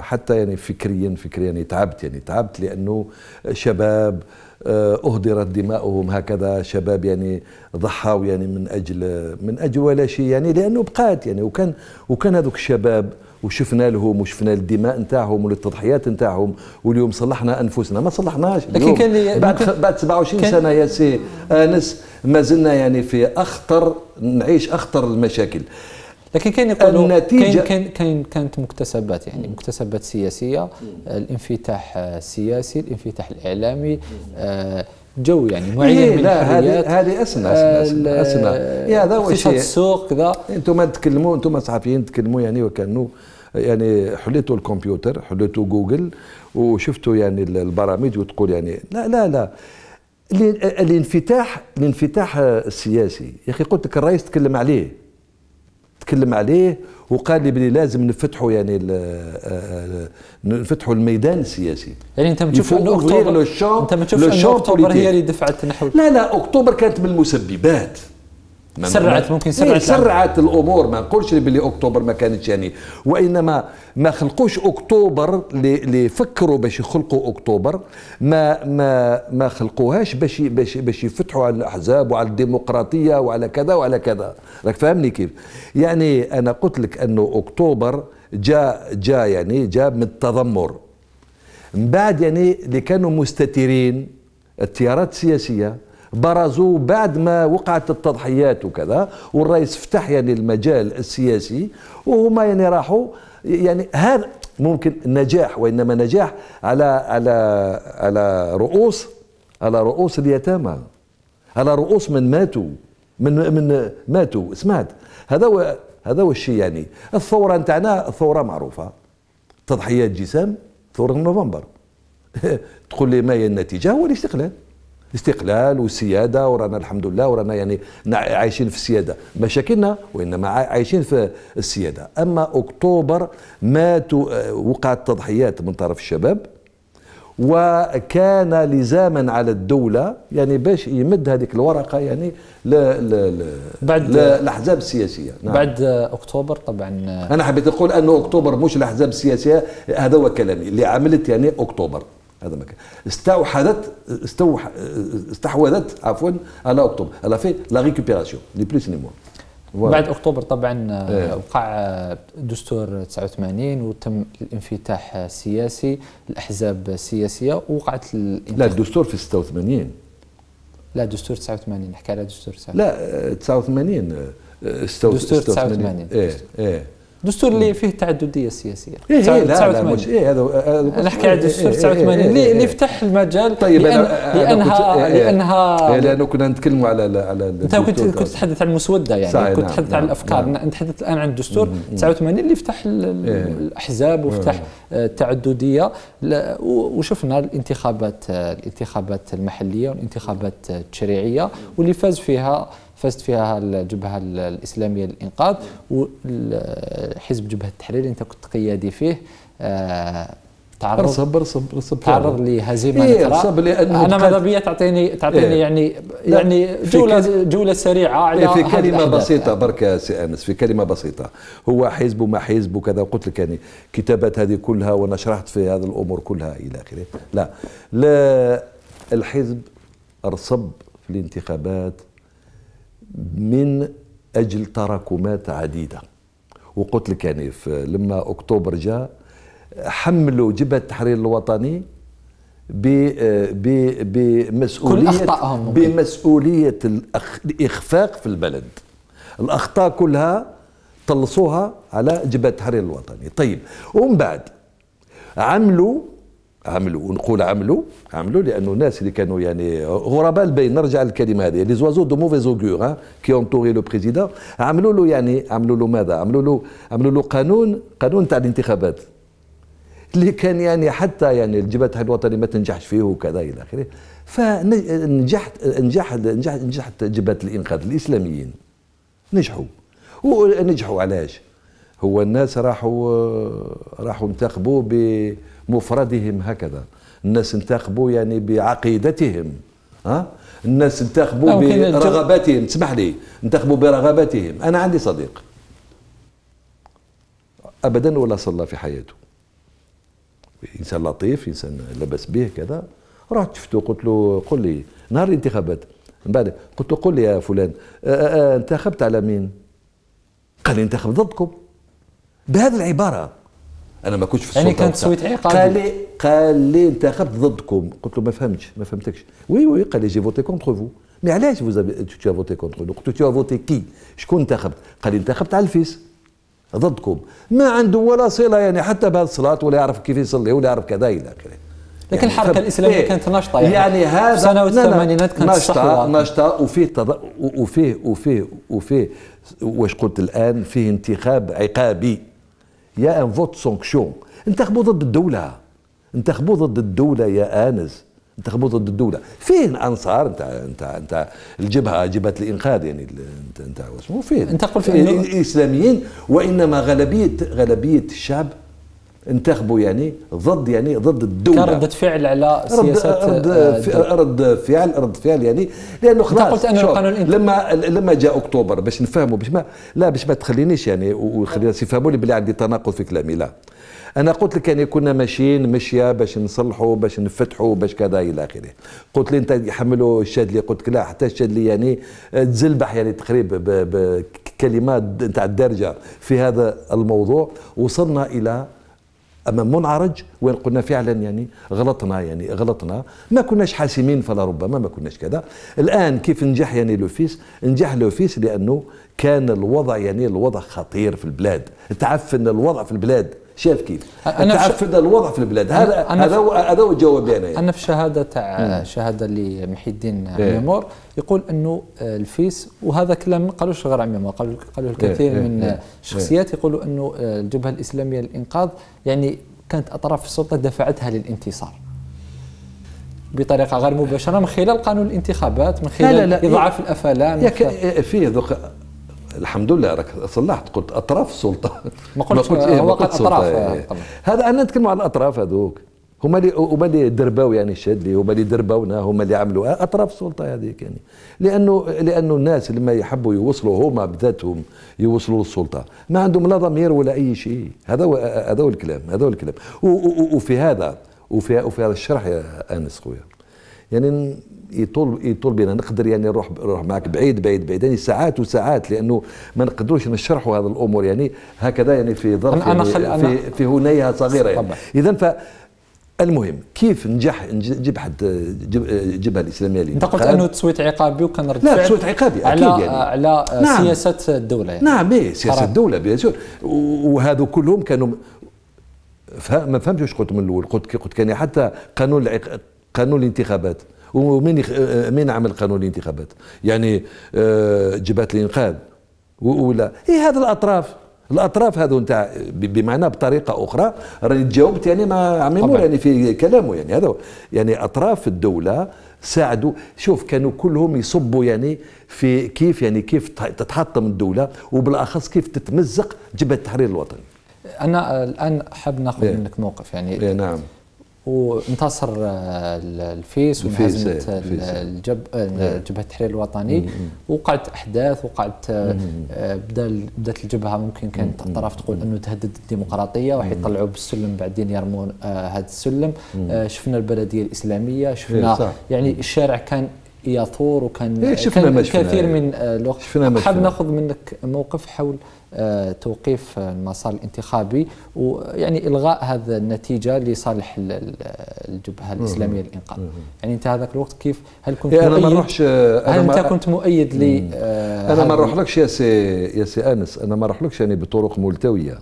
حتى يعني فكريا فكريا يعني تعبت يعني تعبت لانه شباب آه، اهدرت دماؤهم هكذا شباب يعني ضحاوا يعني من اجل من اجل ولا شيء يعني لانه بقات يعني وكان وكان هذوك الشباب وشفنا لهم وشفنا الدماء نتاعهم والتضحيات نتاعهم واليوم صلحنا انفسنا ما صلحناش اليوم لكن كان بعد بعد 27 سنه يا سي انس ما زلنا يعني في اخطر نعيش اخطر المشاكل لكن كان يقولوا النتيجة كان كان كانت مكتسبات يعني مكتسبات سياسية الانفتاح السياسي الانفتاح الإعلامي آه، جو يعني معين إيه من لا هذه هذه اسمع اسمع اسمع هذا هو السوق كذا انتم تكلموا انتم صحفيين تكلموا يعني وكانه يعني حليتوا الكمبيوتر حليتوا جوجل وشفتوا يعني البرامج وتقول يعني لا لا لا الانفتاح الانفتاح السياسي يا اخي قلت لك الرئيس تكلم عليه تكلم عليه وقال لي بلي لازم نفتحوا يعني آه، آه، نفتحوا الميدان السياسي يعني انت بتشوف ان اكتوبر انت بتشوف ان اكتوبر هي اللي دفعت نحو لا لا اكتوبر كانت من المسببات سرعت ممكن سرعت إيه سرعت الامور ما نقولش باللي اكتوبر ما كانتش يعني وانما ما خلقوش اكتوبر اللي فكروا باش يخلقوا اكتوبر ما ما ما خلقوهاش باش باش باش يفتحوا على الاحزاب وعلى الديمقراطيه وعلى كذا وعلى كذا راك فاهمني كيف يعني انا قلت لك انه اكتوبر جاء جاء يعني جاء من التذمر من بعد يعني اللي كانوا مستترين التيارات السياسيه برزوا بعد ما وقعت التضحيات وكذا والرئيس فتح يعني المجال السياسي وهما يعني راحوا يعني هذا ممكن نجاح وانما نجاح على على على رؤوس على رؤوس اليتامى على رؤوس من ماتوا من من ماتوا سمعت هذا هو هذا هو الشيء يعني الثوره نتاعنا الثوره معروفه تضحيات جسام ثوره نوفمبر تقول لي ما هي النتيجه هو الاستقلال استقلال وسياده ورانا الحمد لله ورانا يعني عايشين في السياده مشاكلنا وانما عايشين في السياده اما اكتوبر ماتوا آه، وقعت تضحيات من طرف الشباب وكان لزاما على الدولة يعني باش يمد هذيك الورقة يعني ل ل بعد الأحزاب السياسية نعم. بعد آه، أكتوبر طبعا آه، أنا حبيت أقول أنه أكتوبر مش الأحزاب السياسية هذا هو كلامي اللي عملت يعني أكتوبر هذا ما كان استوحدت استوح استحوذت عفوا على اكتوبر على في لا ريكوبيراسيون لي بلوس لي موان بعد اكتوبر طبعا آه، إيه. وقع آه، دستور 89 وتم الانفتاح السياسي آه، الاحزاب السياسيه ووقعت لا الدستور في 86 لا دستور 89 نحكي على دستور 89 لا 89 دستور 89 ايه ايه دستور اللي فيه التعدديه السياسيه إيه, إيه، لا إيه, إيه هذا هذا نحكي على الدستور 89 اللي فتح المجال طيب لأن أنا لانها إيه،, إيه،, إيه لانها إيه لانه كنا نتكلموا على على انت كنت كنت تتحدث عن المسوده يعني صحيح كنت تتحدث نعم، عن نعم، الافكار نعم نتحدث الان عن الدستور 89 اللي فتح الاحزاب وفتح آه، التعدديه وشفنا الانتخابات آه، الانتخابات المحليه والانتخابات التشريعيه واللي فاز فيها فازت فيها الجبهه الاسلاميه للانقاذ وحزب جبهه التحرير انت كنت قيادي فيه آه، تعرض رصب رصب رصب تعرض لهزيمه إيه ارصب لانه انا ماذا بيا تعطيني تعطيني إيه يعني يعني جوله جوله سريعه على إيه في كلمه بسيطه برك سي انس في كلمه بسيطه هو حزب ما حزب وكذا قلت لك يعني كتابات هذه كلها وانا شرحت في هذه الامور كلها الى اخره لا لا الحزب رصب في الانتخابات من أجل تراكمات عديدة وقلت لك يعني لما أكتوبر جاء حملوا جبهة التحرير الوطني بمسؤولية بمسؤولية الإخفاق في البلد الأخطاء كلها طلصوها على جبهة التحرير الوطني طيب ومن بعد عملوا عملوا ونقول عملوا عملوا لانه الناس اللي كانوا يعني غرباء البين نرجع للكلمه هذه لي زوازو دو موفيز اوغور كي اونتوري لو بريزيدون عملوا له يعني عملوا له ماذا عملوا له عملوا له قانون قانون تاع الانتخابات اللي كان يعني حتى يعني الجبهه الوطنيه ما تنجحش فيه وكذا الى اخره فنجحت نجح نجح نجحت جبهه الانقاذ الاسلاميين نجحوا ونجحوا علاش هو الناس راحوا راحوا انتخبوا ب بمفردهم هكذا الناس انتخبوا يعني بعقيدتهم ها الناس انتخبوا برغباتهم اسمح لي انتخبوا برغباتهم انا عندي صديق ابدا ولا صلى في حياته انسان لطيف انسان لبس به كذا رحت شفته قلت له قل لي نهار الانتخابات من بعد قلت له قل لي يا فلان آه، آه، آه، انتخبت على مين؟ قال لي انتخب ضدكم بهذه العباره انا ما كنتش في يعني السلطه يعني كانت تصويت عيق قال لي قال لي انتخبت ضدكم قلت له ما فهمتش ما فهمتكش وي وي قال لي جي فوتي كونتر فو مي علاش تو فوتي كونتر قلت له تو فوتي كي شكون انتخبت قال لي انتخبت على الفيس ضدكم ما عنده ولا صله يعني حتى بهذه الصلاه ولا يعرف كيف يصلي ولا يعرف كذا الى اخره لكن يعني الحركه الاسلاميه إيه كانت نشطه يعني, يعني هذا سنوات الثمانينات كانت نشطه نشطه وفيه تض... وفيه وفيه وفيه واش قلت الان فيه انتخاب عقابي يا ان فوت سونكسيون انتخبوا ضد الدوله انتخبوا ضد الدوله يا انس انتخبوا ضد الدوله فين انصار انت انت انت الجبهه جبهه الانقاذ يعني انت انت اسمه فين انتقل في الاسلاميين وانما غالبيه غالبيه الشعب انتخبوا يعني ضد يعني ضد الدوله كردة فعل على سياسات رد, آه، رد فعل رد فعل يعني لانه خلاص قلت أن القانون لما لما جاء اكتوبر باش نفهموا باش ما لا باش ما تخلينيش يعني وخلينا يفهموا لي بلي عندي تناقض في كلامي لا انا قلت لك يعني كنا ماشيين مشيه باش نصلحوا باش نفتحوا باش كذا الى اخره قلت لي انت يحملوا الشاذلي قلت لك لا حتى الشاذلي يعني تزلبح يعني تقريبا بكلمات نتاع الدارجه في هذا الموضوع وصلنا الى اما منعرج وين قلنا فعلا يعني غلطنا يعني غلطنا ما كناش حاسمين فلربما ما كناش كذا الان كيف نجح يعني لوفيس نجح لوفيس لانه كان الوضع يعني الوضع خطير في البلاد تعفن الوضع في البلاد شاف كيف أنا تعفد الوضع في البلاد هذا هذا هو هذا هو الجواب انا انا في شهاده تاع شهاده لمحي الدين عميمور إيه. يقول انه آه، الفيس وهذا كلام ما قالوش غير عميمور قالوا قالوا الكثير من إيه، إيه، الشخصيات يقولوا انه آه، الجبهه الاسلاميه للانقاذ يعني كانت اطراف السلطه دفعتها للانتصار بطريقه غير مباشره من خلال قانون الانتخابات من خلال لا لا لا اضعاف الافلام فيه ذوق الحمد لله راك صلحت قلت اطراف السلطه ما قلتش ما إيه، قلت إيه هو قال اطراف إيه. آه، هذا انا نتكلم على الاطراف هذوك هما اللي هما اللي درباو يعني الشادلي هما اللي درباونا هما اللي عملوا آه، اطراف السلطه هذيك يعني لانه لانه الناس لما يحبوا يوصلوا هما بذاتهم يوصلوا للسلطه ما عندهم لا ضمير ولا اي شيء هذا هو هذا هو الكلام هذا هو الكلام وفي هذا وفي وفي هذا الشرح يا انس خويا يعني يطول يطول بنا نقدر يعني نروح نروح معك بعيد بعيد بعيد يعني ساعات وساعات لانه ما نقدروش نشرحوا هذه الامور يعني هكذا يعني في ظرف يعني في, في هنيه صغيره يعني اذا ف المهم كيف نجح نجيب حد الجبهه الاسلاميه انت قلت انه تصويت عقابي وكان رد لا تصويت عقابي على اكيد يعني على نعم سياسه الدوله يعني نعم ايه سياسه الدوله بيان وهذو كلهم كانوا ما فهمتش واش قلت من الاول قلت قلت كان حتى قانون قانون الانتخابات ومين يخ... آه، مين عمل قانون الانتخابات يعني آه، جبهه الانقاذ ولا هي إيه، هذا الاطراف الاطراف هذو نتاع بمعنى بطريقه اخرى راني تجاوبت يعني ما عميمور يعني في كلامه يعني هذا يعني اطراف الدوله ساعدوا شوف كانوا كلهم يصبوا يعني في كيف يعني كيف تتحطم الدوله وبالاخص كيف تتمزق جبهه التحرير الوطني انا الان حاب ناخذ إيه. منك موقف يعني إيه، نعم وانتصر آه، الفيس وانهزمت إيه، إيه. الجب... آه، إيه. جبهه التحرير الوطني وقعت احداث وقعت آه، بدل بدات الجبهه ممكن كانت اطراف تقول انه تهدد الديمقراطيه وحيطلعوا بالسلم بعدين يرمون هذا السلم شفنا البلديه الاسلاميه شفنا يعني الشارع كان يثور وكان كان كثير من الوقت حاب ناخذ منك موقف حول آه، توقيف المسار الانتخابي ويعني الغاء هذا النتيجه لصالح الجبهه الاسلاميه للانقاذ يعني انت هذاك الوقت كيف هل كنت يعني إيه، مؤيد انا ما نروحش آه، هل انت كنت مؤيد ل آه، انا ما نروحلكش يا سي يا سي انس انا ما نروحلكش يعني بطرق ملتويه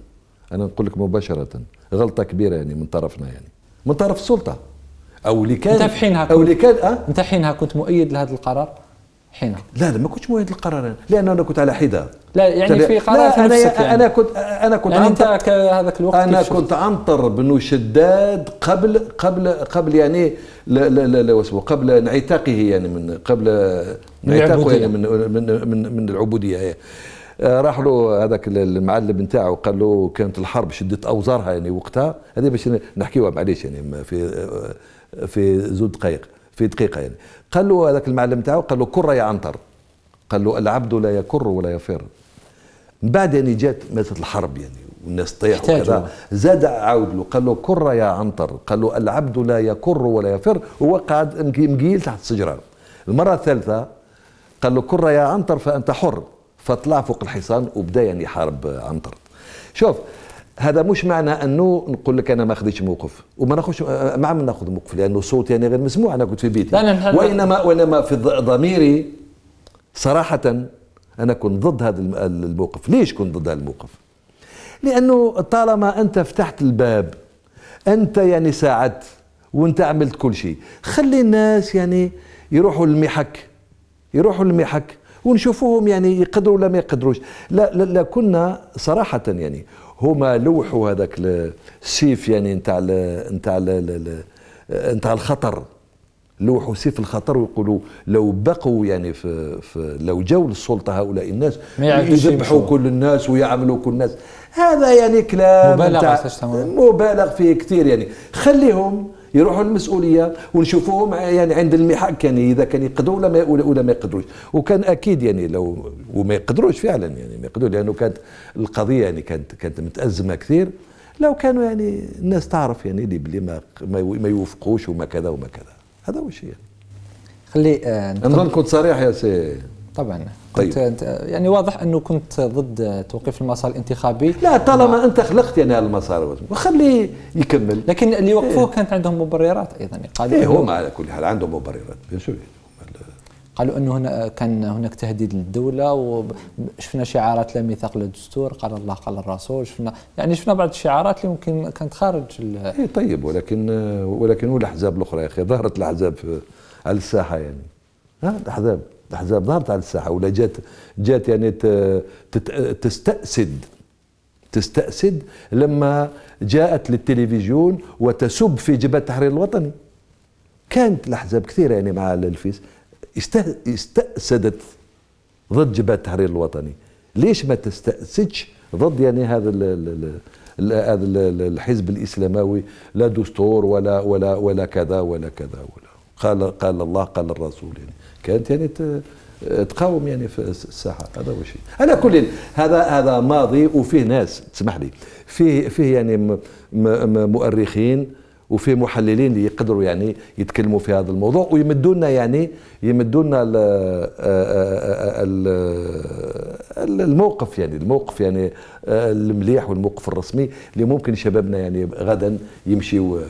انا نقول لك مباشره غلطه كبيره يعني من طرفنا يعني من طرف السلطه او اللي كان انت في حينها كنت او كان أه؟ انت حينها كنت مؤيد لهذا القرار حين لا لا ما كنتش مؤيد القرار لان انا كنت على حده لا يعني في قرار في نفسك أنا, يعني. انا كنت انا كنت يعني انت هذاك الوقت انا كنت انطر بنو شداد قبل قبل قبل يعني لا لا لا, لا قبل انعتاقه يعني من قبل انعتاقه يعني من من من, من العبوديه هي آه، راح له هذاك المعلم نتاعو قال له كانت الحرب شدت اوزارها يعني وقتها هذه باش نحكيوها معليش يعني في آه، في زود دقائق في دقيقه يعني قال له هذاك المعلم تاعو قال له كر يا عنتر قال له العبد لا يكر ولا يفر من بعد يعني جات ماتت الحرب يعني والناس طيح وكذا زاد عاود له قال له كر يا عنتر قال له العبد لا يكر ولا يفر هو قاعد مقيل تحت الشجره المره الثالثه قال له كر يا عنتر فانت حر فطلع فوق الحصان وبدا يعني يحارب عنتر شوف هذا مش معنى انه نقول لك انا ما خديتش موقف وما ناخذش ما عم ناخذ موقف لانه صوتي يعني غير مسموع انا كنت في بيتي وانما وانما في ضميري صراحه انا كنت ضد هذا الموقف ليش كنت ضد هذا الموقف لانه طالما انت فتحت الباب انت يعني ساعدت وانت عملت كل شيء خلي الناس يعني يروحوا للمحك يروحوا للمحك ونشوفوهم يعني يقدروا ولا ما يقدروش لا, لا, لا كنا صراحة يعني هما لوحوا هذاك السيف يعني نتاع نتاع نتاع الخطر لوحوا سيف الخطر ويقولوا لو بقوا يعني في, في لو جاوا للسلطه هؤلاء الناس يذبحوا كل الناس ويعملوا كل الناس هذا يعني كلام مبالغ مبالغ فيه كثير يعني خليهم يروحوا المسؤوليه ونشوفوهم يعني عند المحك يعني اذا كان يقدروا ولا ما ولا ما يقدروش وكان اكيد يعني لو وما يقدروش فعلا يعني ما يقدروا لانه كانت القضيه يعني كانت كانت متازمه كثير لو كانوا يعني الناس تعرف يعني اللي بلي ما ما يوفقوش وما كذا وما كذا هذا هو الشيء يعني. خلي آه نظن كنت صريح يا سي طبعا طيب. كنت يعني واضح انه كنت ضد توقيف المسار الانتخابي لا طالما انت خلقت يعني هذا المسار وخليه يكمل لكن اللي وقفوه إيه. كانت عندهم مبررات ايضا يعني قالوا إيه هم على كل حال عندهم مبررات بيان قالوا انه هنا كان هناك تهديد للدوله وشفنا شعارات لا ميثاق لا دستور قال الله قال الرسول شفنا يعني شفنا بعض الشعارات اللي ممكن كانت خارج اي طيب ولكن ولكن والاحزاب الاخرى يا اخي ظهرت الاحزاب على الساحه يعني ها الاحزاب الاحزاب ظهرت على الساحه ولا جات جات يعني تستأسد تستأسد لما جاءت للتلفزيون وتسب في جبهة التحرير الوطني كانت الأحزاب كثيرة يعني مع الفيس استأسدت ضد جبهة التحرير الوطني ليش ما تستأسدش ضد يعني هذا الـ الـ الـ هذا الحزب الإسلاموي لا دستور ولا ولا ولا كذا ولا كذا ولا قال قال الله قال الرسول يعني كانت يعني تقاوم يعني في الساحه هذا هو الشيء على كل هذا هذا ماضي وفيه ناس تسمح لي فيه فيه يعني مؤرخين وفي محللين اللي يقدروا يعني يتكلموا في هذا الموضوع ويمدوا لنا يعني يمدوا لنا آه، آه، آه، الموقف يعني الموقف يعني المليح والموقف الرسمي اللي ممكن شبابنا يعني غدا يمشيوا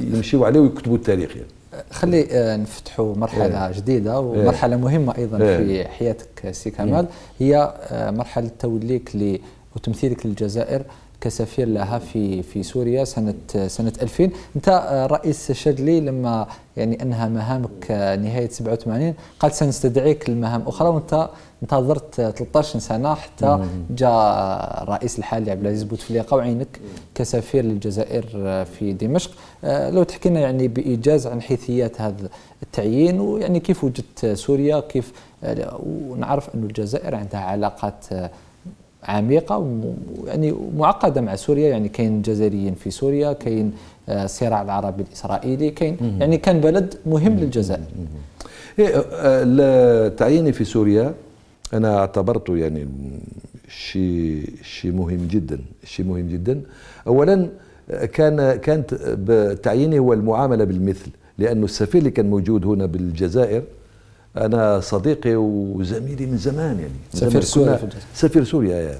يمشيوا عليه ويكتبوا التاريخ يعني خلي آه، نفتحوا مرحله إيه. جديده إيه. ومرحله إيه. مهمه ايضا إيه. في حياتك آه، سي إيه. كمال إيه؟ هي آه، مرحله توليك ل وتمثيلك للجزائر كسفير لها في في سوريا سنه سنه 2000 انت رئيس شدلي لما يعني انها مهامك نهايه 87 قال سنستدعيك لمهام اخرى وانت انتظرت 13 سنه حتى جاء الرئيس الحالي عبد العزيز بوتفليقه وعينك كسفير للجزائر في دمشق آه، لو تحكينا يعني بايجاز عن حيثيات هذا التعيين ويعني كيف وجدت سوريا كيف آه، ونعرف أن الجزائر عندها علاقات آه، عميقه ويعني معقده مع سوريا يعني كاين جزائريين في سوريا كاين الصراع العربي الاسرائيلي كاين يعني كان بلد مهم للجزائر إيه، أه، تعييني في سوريا انا اعتبرته يعني شيء شيء مهم جدا شيء مهم جدا اولا كان كانت تعييني هو المعامله بالمثل لانه السفير اللي كان موجود هنا بالجزائر انا صديقي وزميلي من زمان يعني سفير سوريا سفير سوريا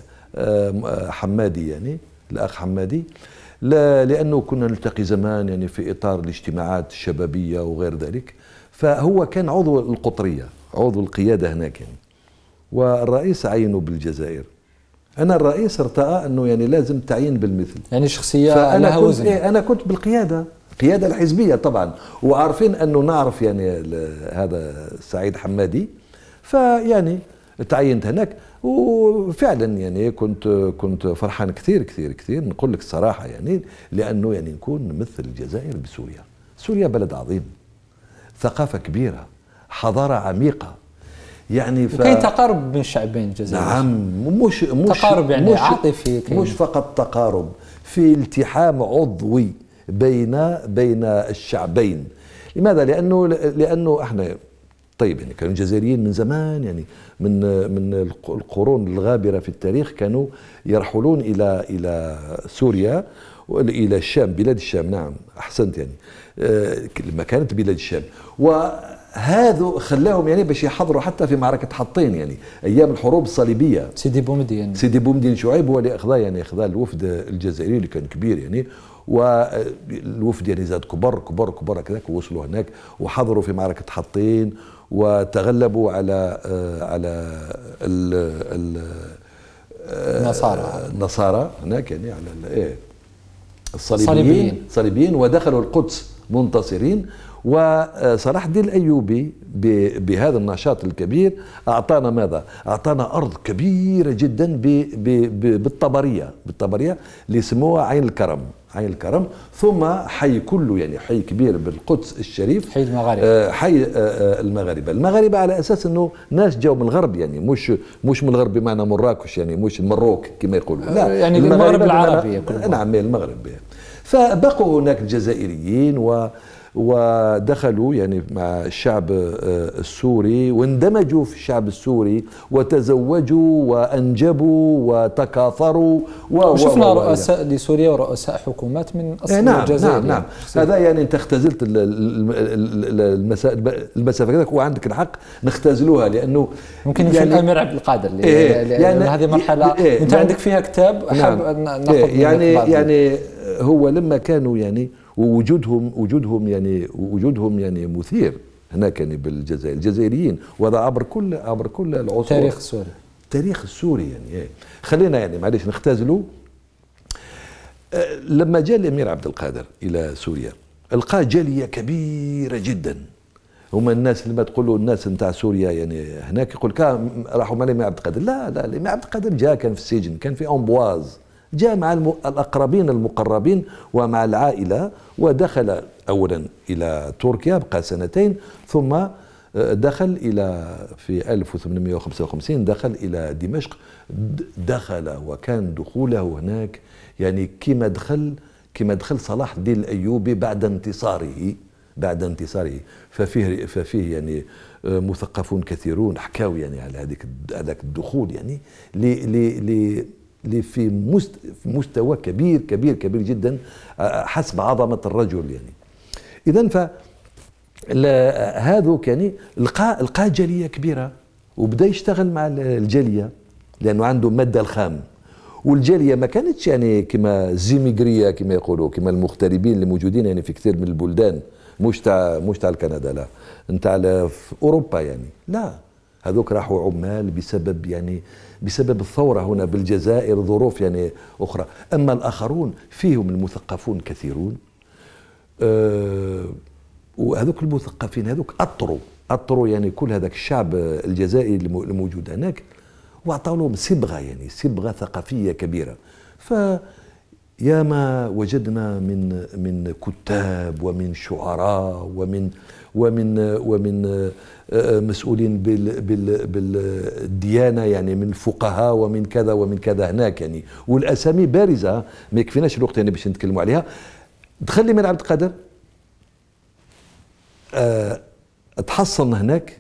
حمادي يعني الاخ حمادي لا لأنه كنا نلتقي زمان يعني في إطار الاجتماعات الشبابية وغير ذلك فهو كان عضو القطرية عضو القيادة هناك يعني والرئيس عينه بالجزائر انا الرئيس ارتأى انه يعني لازم تعيين بالمثل يعني شخصيه فأنا لها كنت إيه انا كنت بالقياده القياده الحزبيه طبعا وعارفين انه نعرف يعني هذا سعيد حمادي فيعني تعينت هناك وفعلا يعني كنت كنت فرحان كثير كثير كثير نقول لك الصراحه يعني لانه يعني نكون نمثل الجزائر بسوريا سوريا بلد عظيم ثقافه كبيره حضاره عميقه يعني ف... وكاين تقارب بين الشعبين الجزائريين نعم مش مش تقارب يعني مش عاطفي مش فقط تقارب في التحام عضوي بين بين الشعبين لماذا لانه لانه احنا طيب يعني كانوا الجزائريين من زمان يعني من من القرون الغابره في التاريخ كانوا يرحلون الى الى سوريا الى الشام بلاد الشام نعم احسنت يعني آه، لما كانت بلاد الشام وهذا خلاهم يعني باش يحضروا حتى في معركه حطين يعني ايام الحروب الصليبيه سيدي بومدين يعني. سيدي بومدين شعيب هو اللي اخذ يعني اخذ الوفد الجزائري اللي كان كبير يعني والوفد آه، يعني زاد كبر كبر كبر كذاك ووصلوا هناك وحضروا في معركه حطين وتغلبوا على آه، على ال ال آه، النصارى النصارى هناك يعني على ايه الصليبيين الصليبيين ودخلوا القدس منتصرين وصلاح الدين الايوبي بهذا النشاط الكبير اعطانا ماذا؟ اعطانا ارض كبيره جدا بالطبريه بالطبريه اللي يسموها عين الكرم عين الكرم ثم حي كله يعني حي كبير بالقدس الشريف حي المغاربه آه حي آه،, آه المغاربه المغاربه على اساس انه ناس جاوا من الغرب يعني مش مش من الغرب بمعنى مراكش يعني مش المروك كما يقولوا لا آه، يعني المغرب العربي نعم المغرب فبقوا هناك الجزائريين و ودخلوا يعني مع الشعب آه، السوري واندمجوا في الشعب السوري وتزوجوا وانجبوا وتكاثروا و وشفنا رؤساء لسوريا ورؤساء حكومات من إيه، اصل نعم الجزائر نعم نعم يعني. هذا يعني انت اختزلت المسافه كذا وعندك الحق نختزلوها لانه ممكن يمشي يعني الامير عبد القادر إيه لان يعني هذه مرحله إيه انت يعني عندك فيها كتاب نعم ناخذ إيه يعني يعني هو لما كانوا يعني ووجودهم وجودهم يعني وجودهم يعني مثير هناك يعني بالجزائر الجزائريين وهذا عبر كل عبر كل العصور التاريخ السوري التاريخ السوري يعني, إيه. خلينا يعني معليش نختزلوا أه، لما جاء الامير عبد القادر الى سوريا القى جاليه كبيره جدا هما الناس اللي ما تقولوا الناس نتاع سوريا يعني هناك يقول لك راحوا مع الامير عبد القادر لا لا الامير عبد القادر جاء كان في السجن كان في امبواز جاء مع الأقربين المقربين ومع العائلة ودخل أولا إلى تركيا بقى سنتين ثم آه، دخل إلى في 1855 دخل إلى دمشق دخل وكان دخوله هناك يعني كما دخل كما دخل صلاح الدين الأيوبي بعد انتصاره بعد انتصاره ففيه ففيه يعني آه، مثقفون كثيرون حكاوا يعني على هذيك هذاك الدخول يعني ل في مستوى كبير كبير كبير جدا آه، آه، حسب عظمة الرجل يعني إذا ف آه، هذا يعني لقى لقى جالية كبيرة وبدا يشتغل مع الجالية لأنه عنده مادة الخام والجاليه ما كانتش يعني كما زيميغريا كما يقولوا كما المغتربين اللي موجودين يعني في كثير من البلدان مش تاع مش تاع كندا لا نتاع اوروبا يعني لا هذوك راحوا عمال بسبب يعني بسبب الثورة هنا بالجزائر ظروف يعني أخرى أما الآخرون فيهم المثقفون كثيرون أه وهذوك المثقفين هذوك أطروا أطروا يعني كل هذاك الشعب الجزائري الموجود هناك وأعطوا لهم صبغة يعني صبغة ثقافية كبيرة ف ما وجدنا من من كتاب ومن شعراء ومن ومن ومن آه، آه، مسؤولين بال بال بالديانه يعني من فقهاء ومن كذا ومن كذا هناك يعني والاسامي بارزه ما يكفيناش الوقت يعني باش نتكلموا عليها دخل لي من عبد القادر أه هناك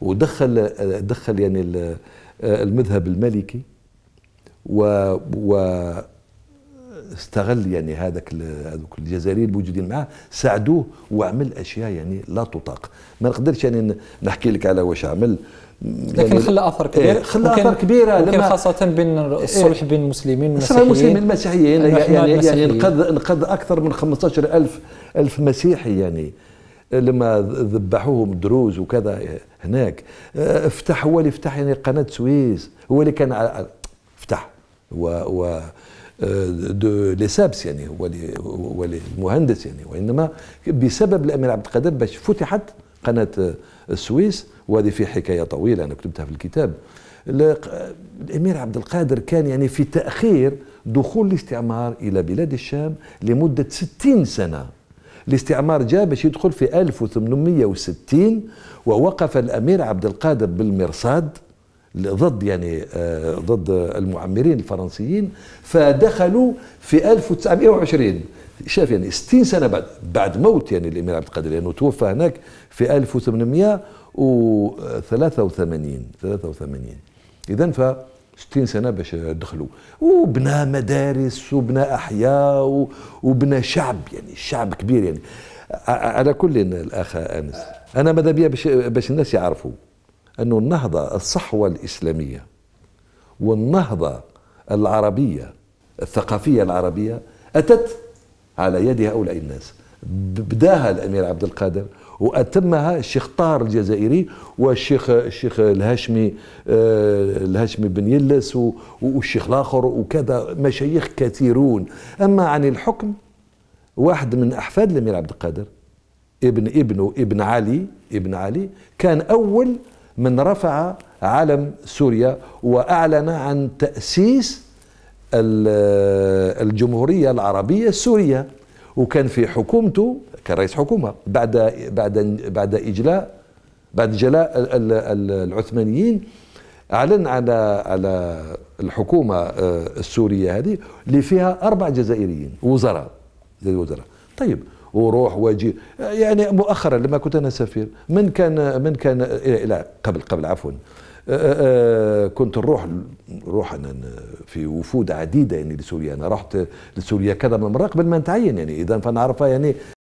ودخل دخل يعني آه، المذهب المالكي و, و استغل يعني هذاك هذوك الجزائريين الموجودين معاه ساعدوه وعمل اشياء يعني لا تطاق ما نقدرش يعني نحكي لك على واش عمل لكن يعني خلى اثر كبير إيه خلى اثر كبير لما خاصه بين إيه. الصلح بين المسلمين إيه، والمسيحيين المسلمين يعني- المسيحيين يعني يعني, يعني انقذ انقذ اكثر من 15000 الف مسيحي يعني لما ذبحوهم دروز وكذا هناك آه، افتح هو اللي فتح يعني قناه سويس هو اللي كان فتح و, و دو ليسابس يعني هو هو المهندس يعني وانما بسبب الامير عبد القادر باش فتحت قناه السويس وهذه في حكايه طويله انا كتبتها في الكتاب الامير عبد القادر كان يعني في تاخير دخول الاستعمار الى بلاد الشام لمده 60 سنه الاستعمار جاء باش يدخل في 1860 ووقف الامير عبد القادر بالمرصاد ضد يعني آه، ضد المعمرين الفرنسيين فدخلوا في 1920 شاف يعني 60 سنه بعد بعد موت يعني الامير عبد القادر لانه يعني توفى هناك في 1883 83 اذا ف 60 سنه باش دخلوا وبنى مدارس وبنى احياء وبنى شعب يعني شعب كبير يعني على كل الاخ انس انا ماذا بيا باش الناس يعرفوا أنه النهضة الصحوة الإسلامية والنهضة العربية الثقافية العربية أتت على يد هؤلاء الناس بداها الأمير عبد القادر واتمها الشيخ طار الجزائري والشيخ الشيخ الهاشمي آه، الهاشمي بن يلس والشيخ الاخر وكذا مشايخ كثيرون اما عن الحكم واحد من احفاد الامير عبد القادر ابن ابنه ابن علي ابن علي كان اول من رفع علم سوريا واعلن عن تاسيس الجمهوريه العربيه السوريه وكان في حكومته كان رئيس حكومه بعد بعد بعد اجلاء بعد جلاء العثمانيين اعلن على على الحكومه آه، السوريه هذه اللي فيها اربع جزائريين وزراء وزراء طيب وروح واجي يعني مؤخرا لما كنت انا سفير من كان من كان لا قبل قبل عفوا آه، آه، آه، كنت نروح نروح انا في وفود عديده يعني لسوريا انا رحت لسوريا كذا من مره قبل ما نتعين يعني اذا فنعرفها يعني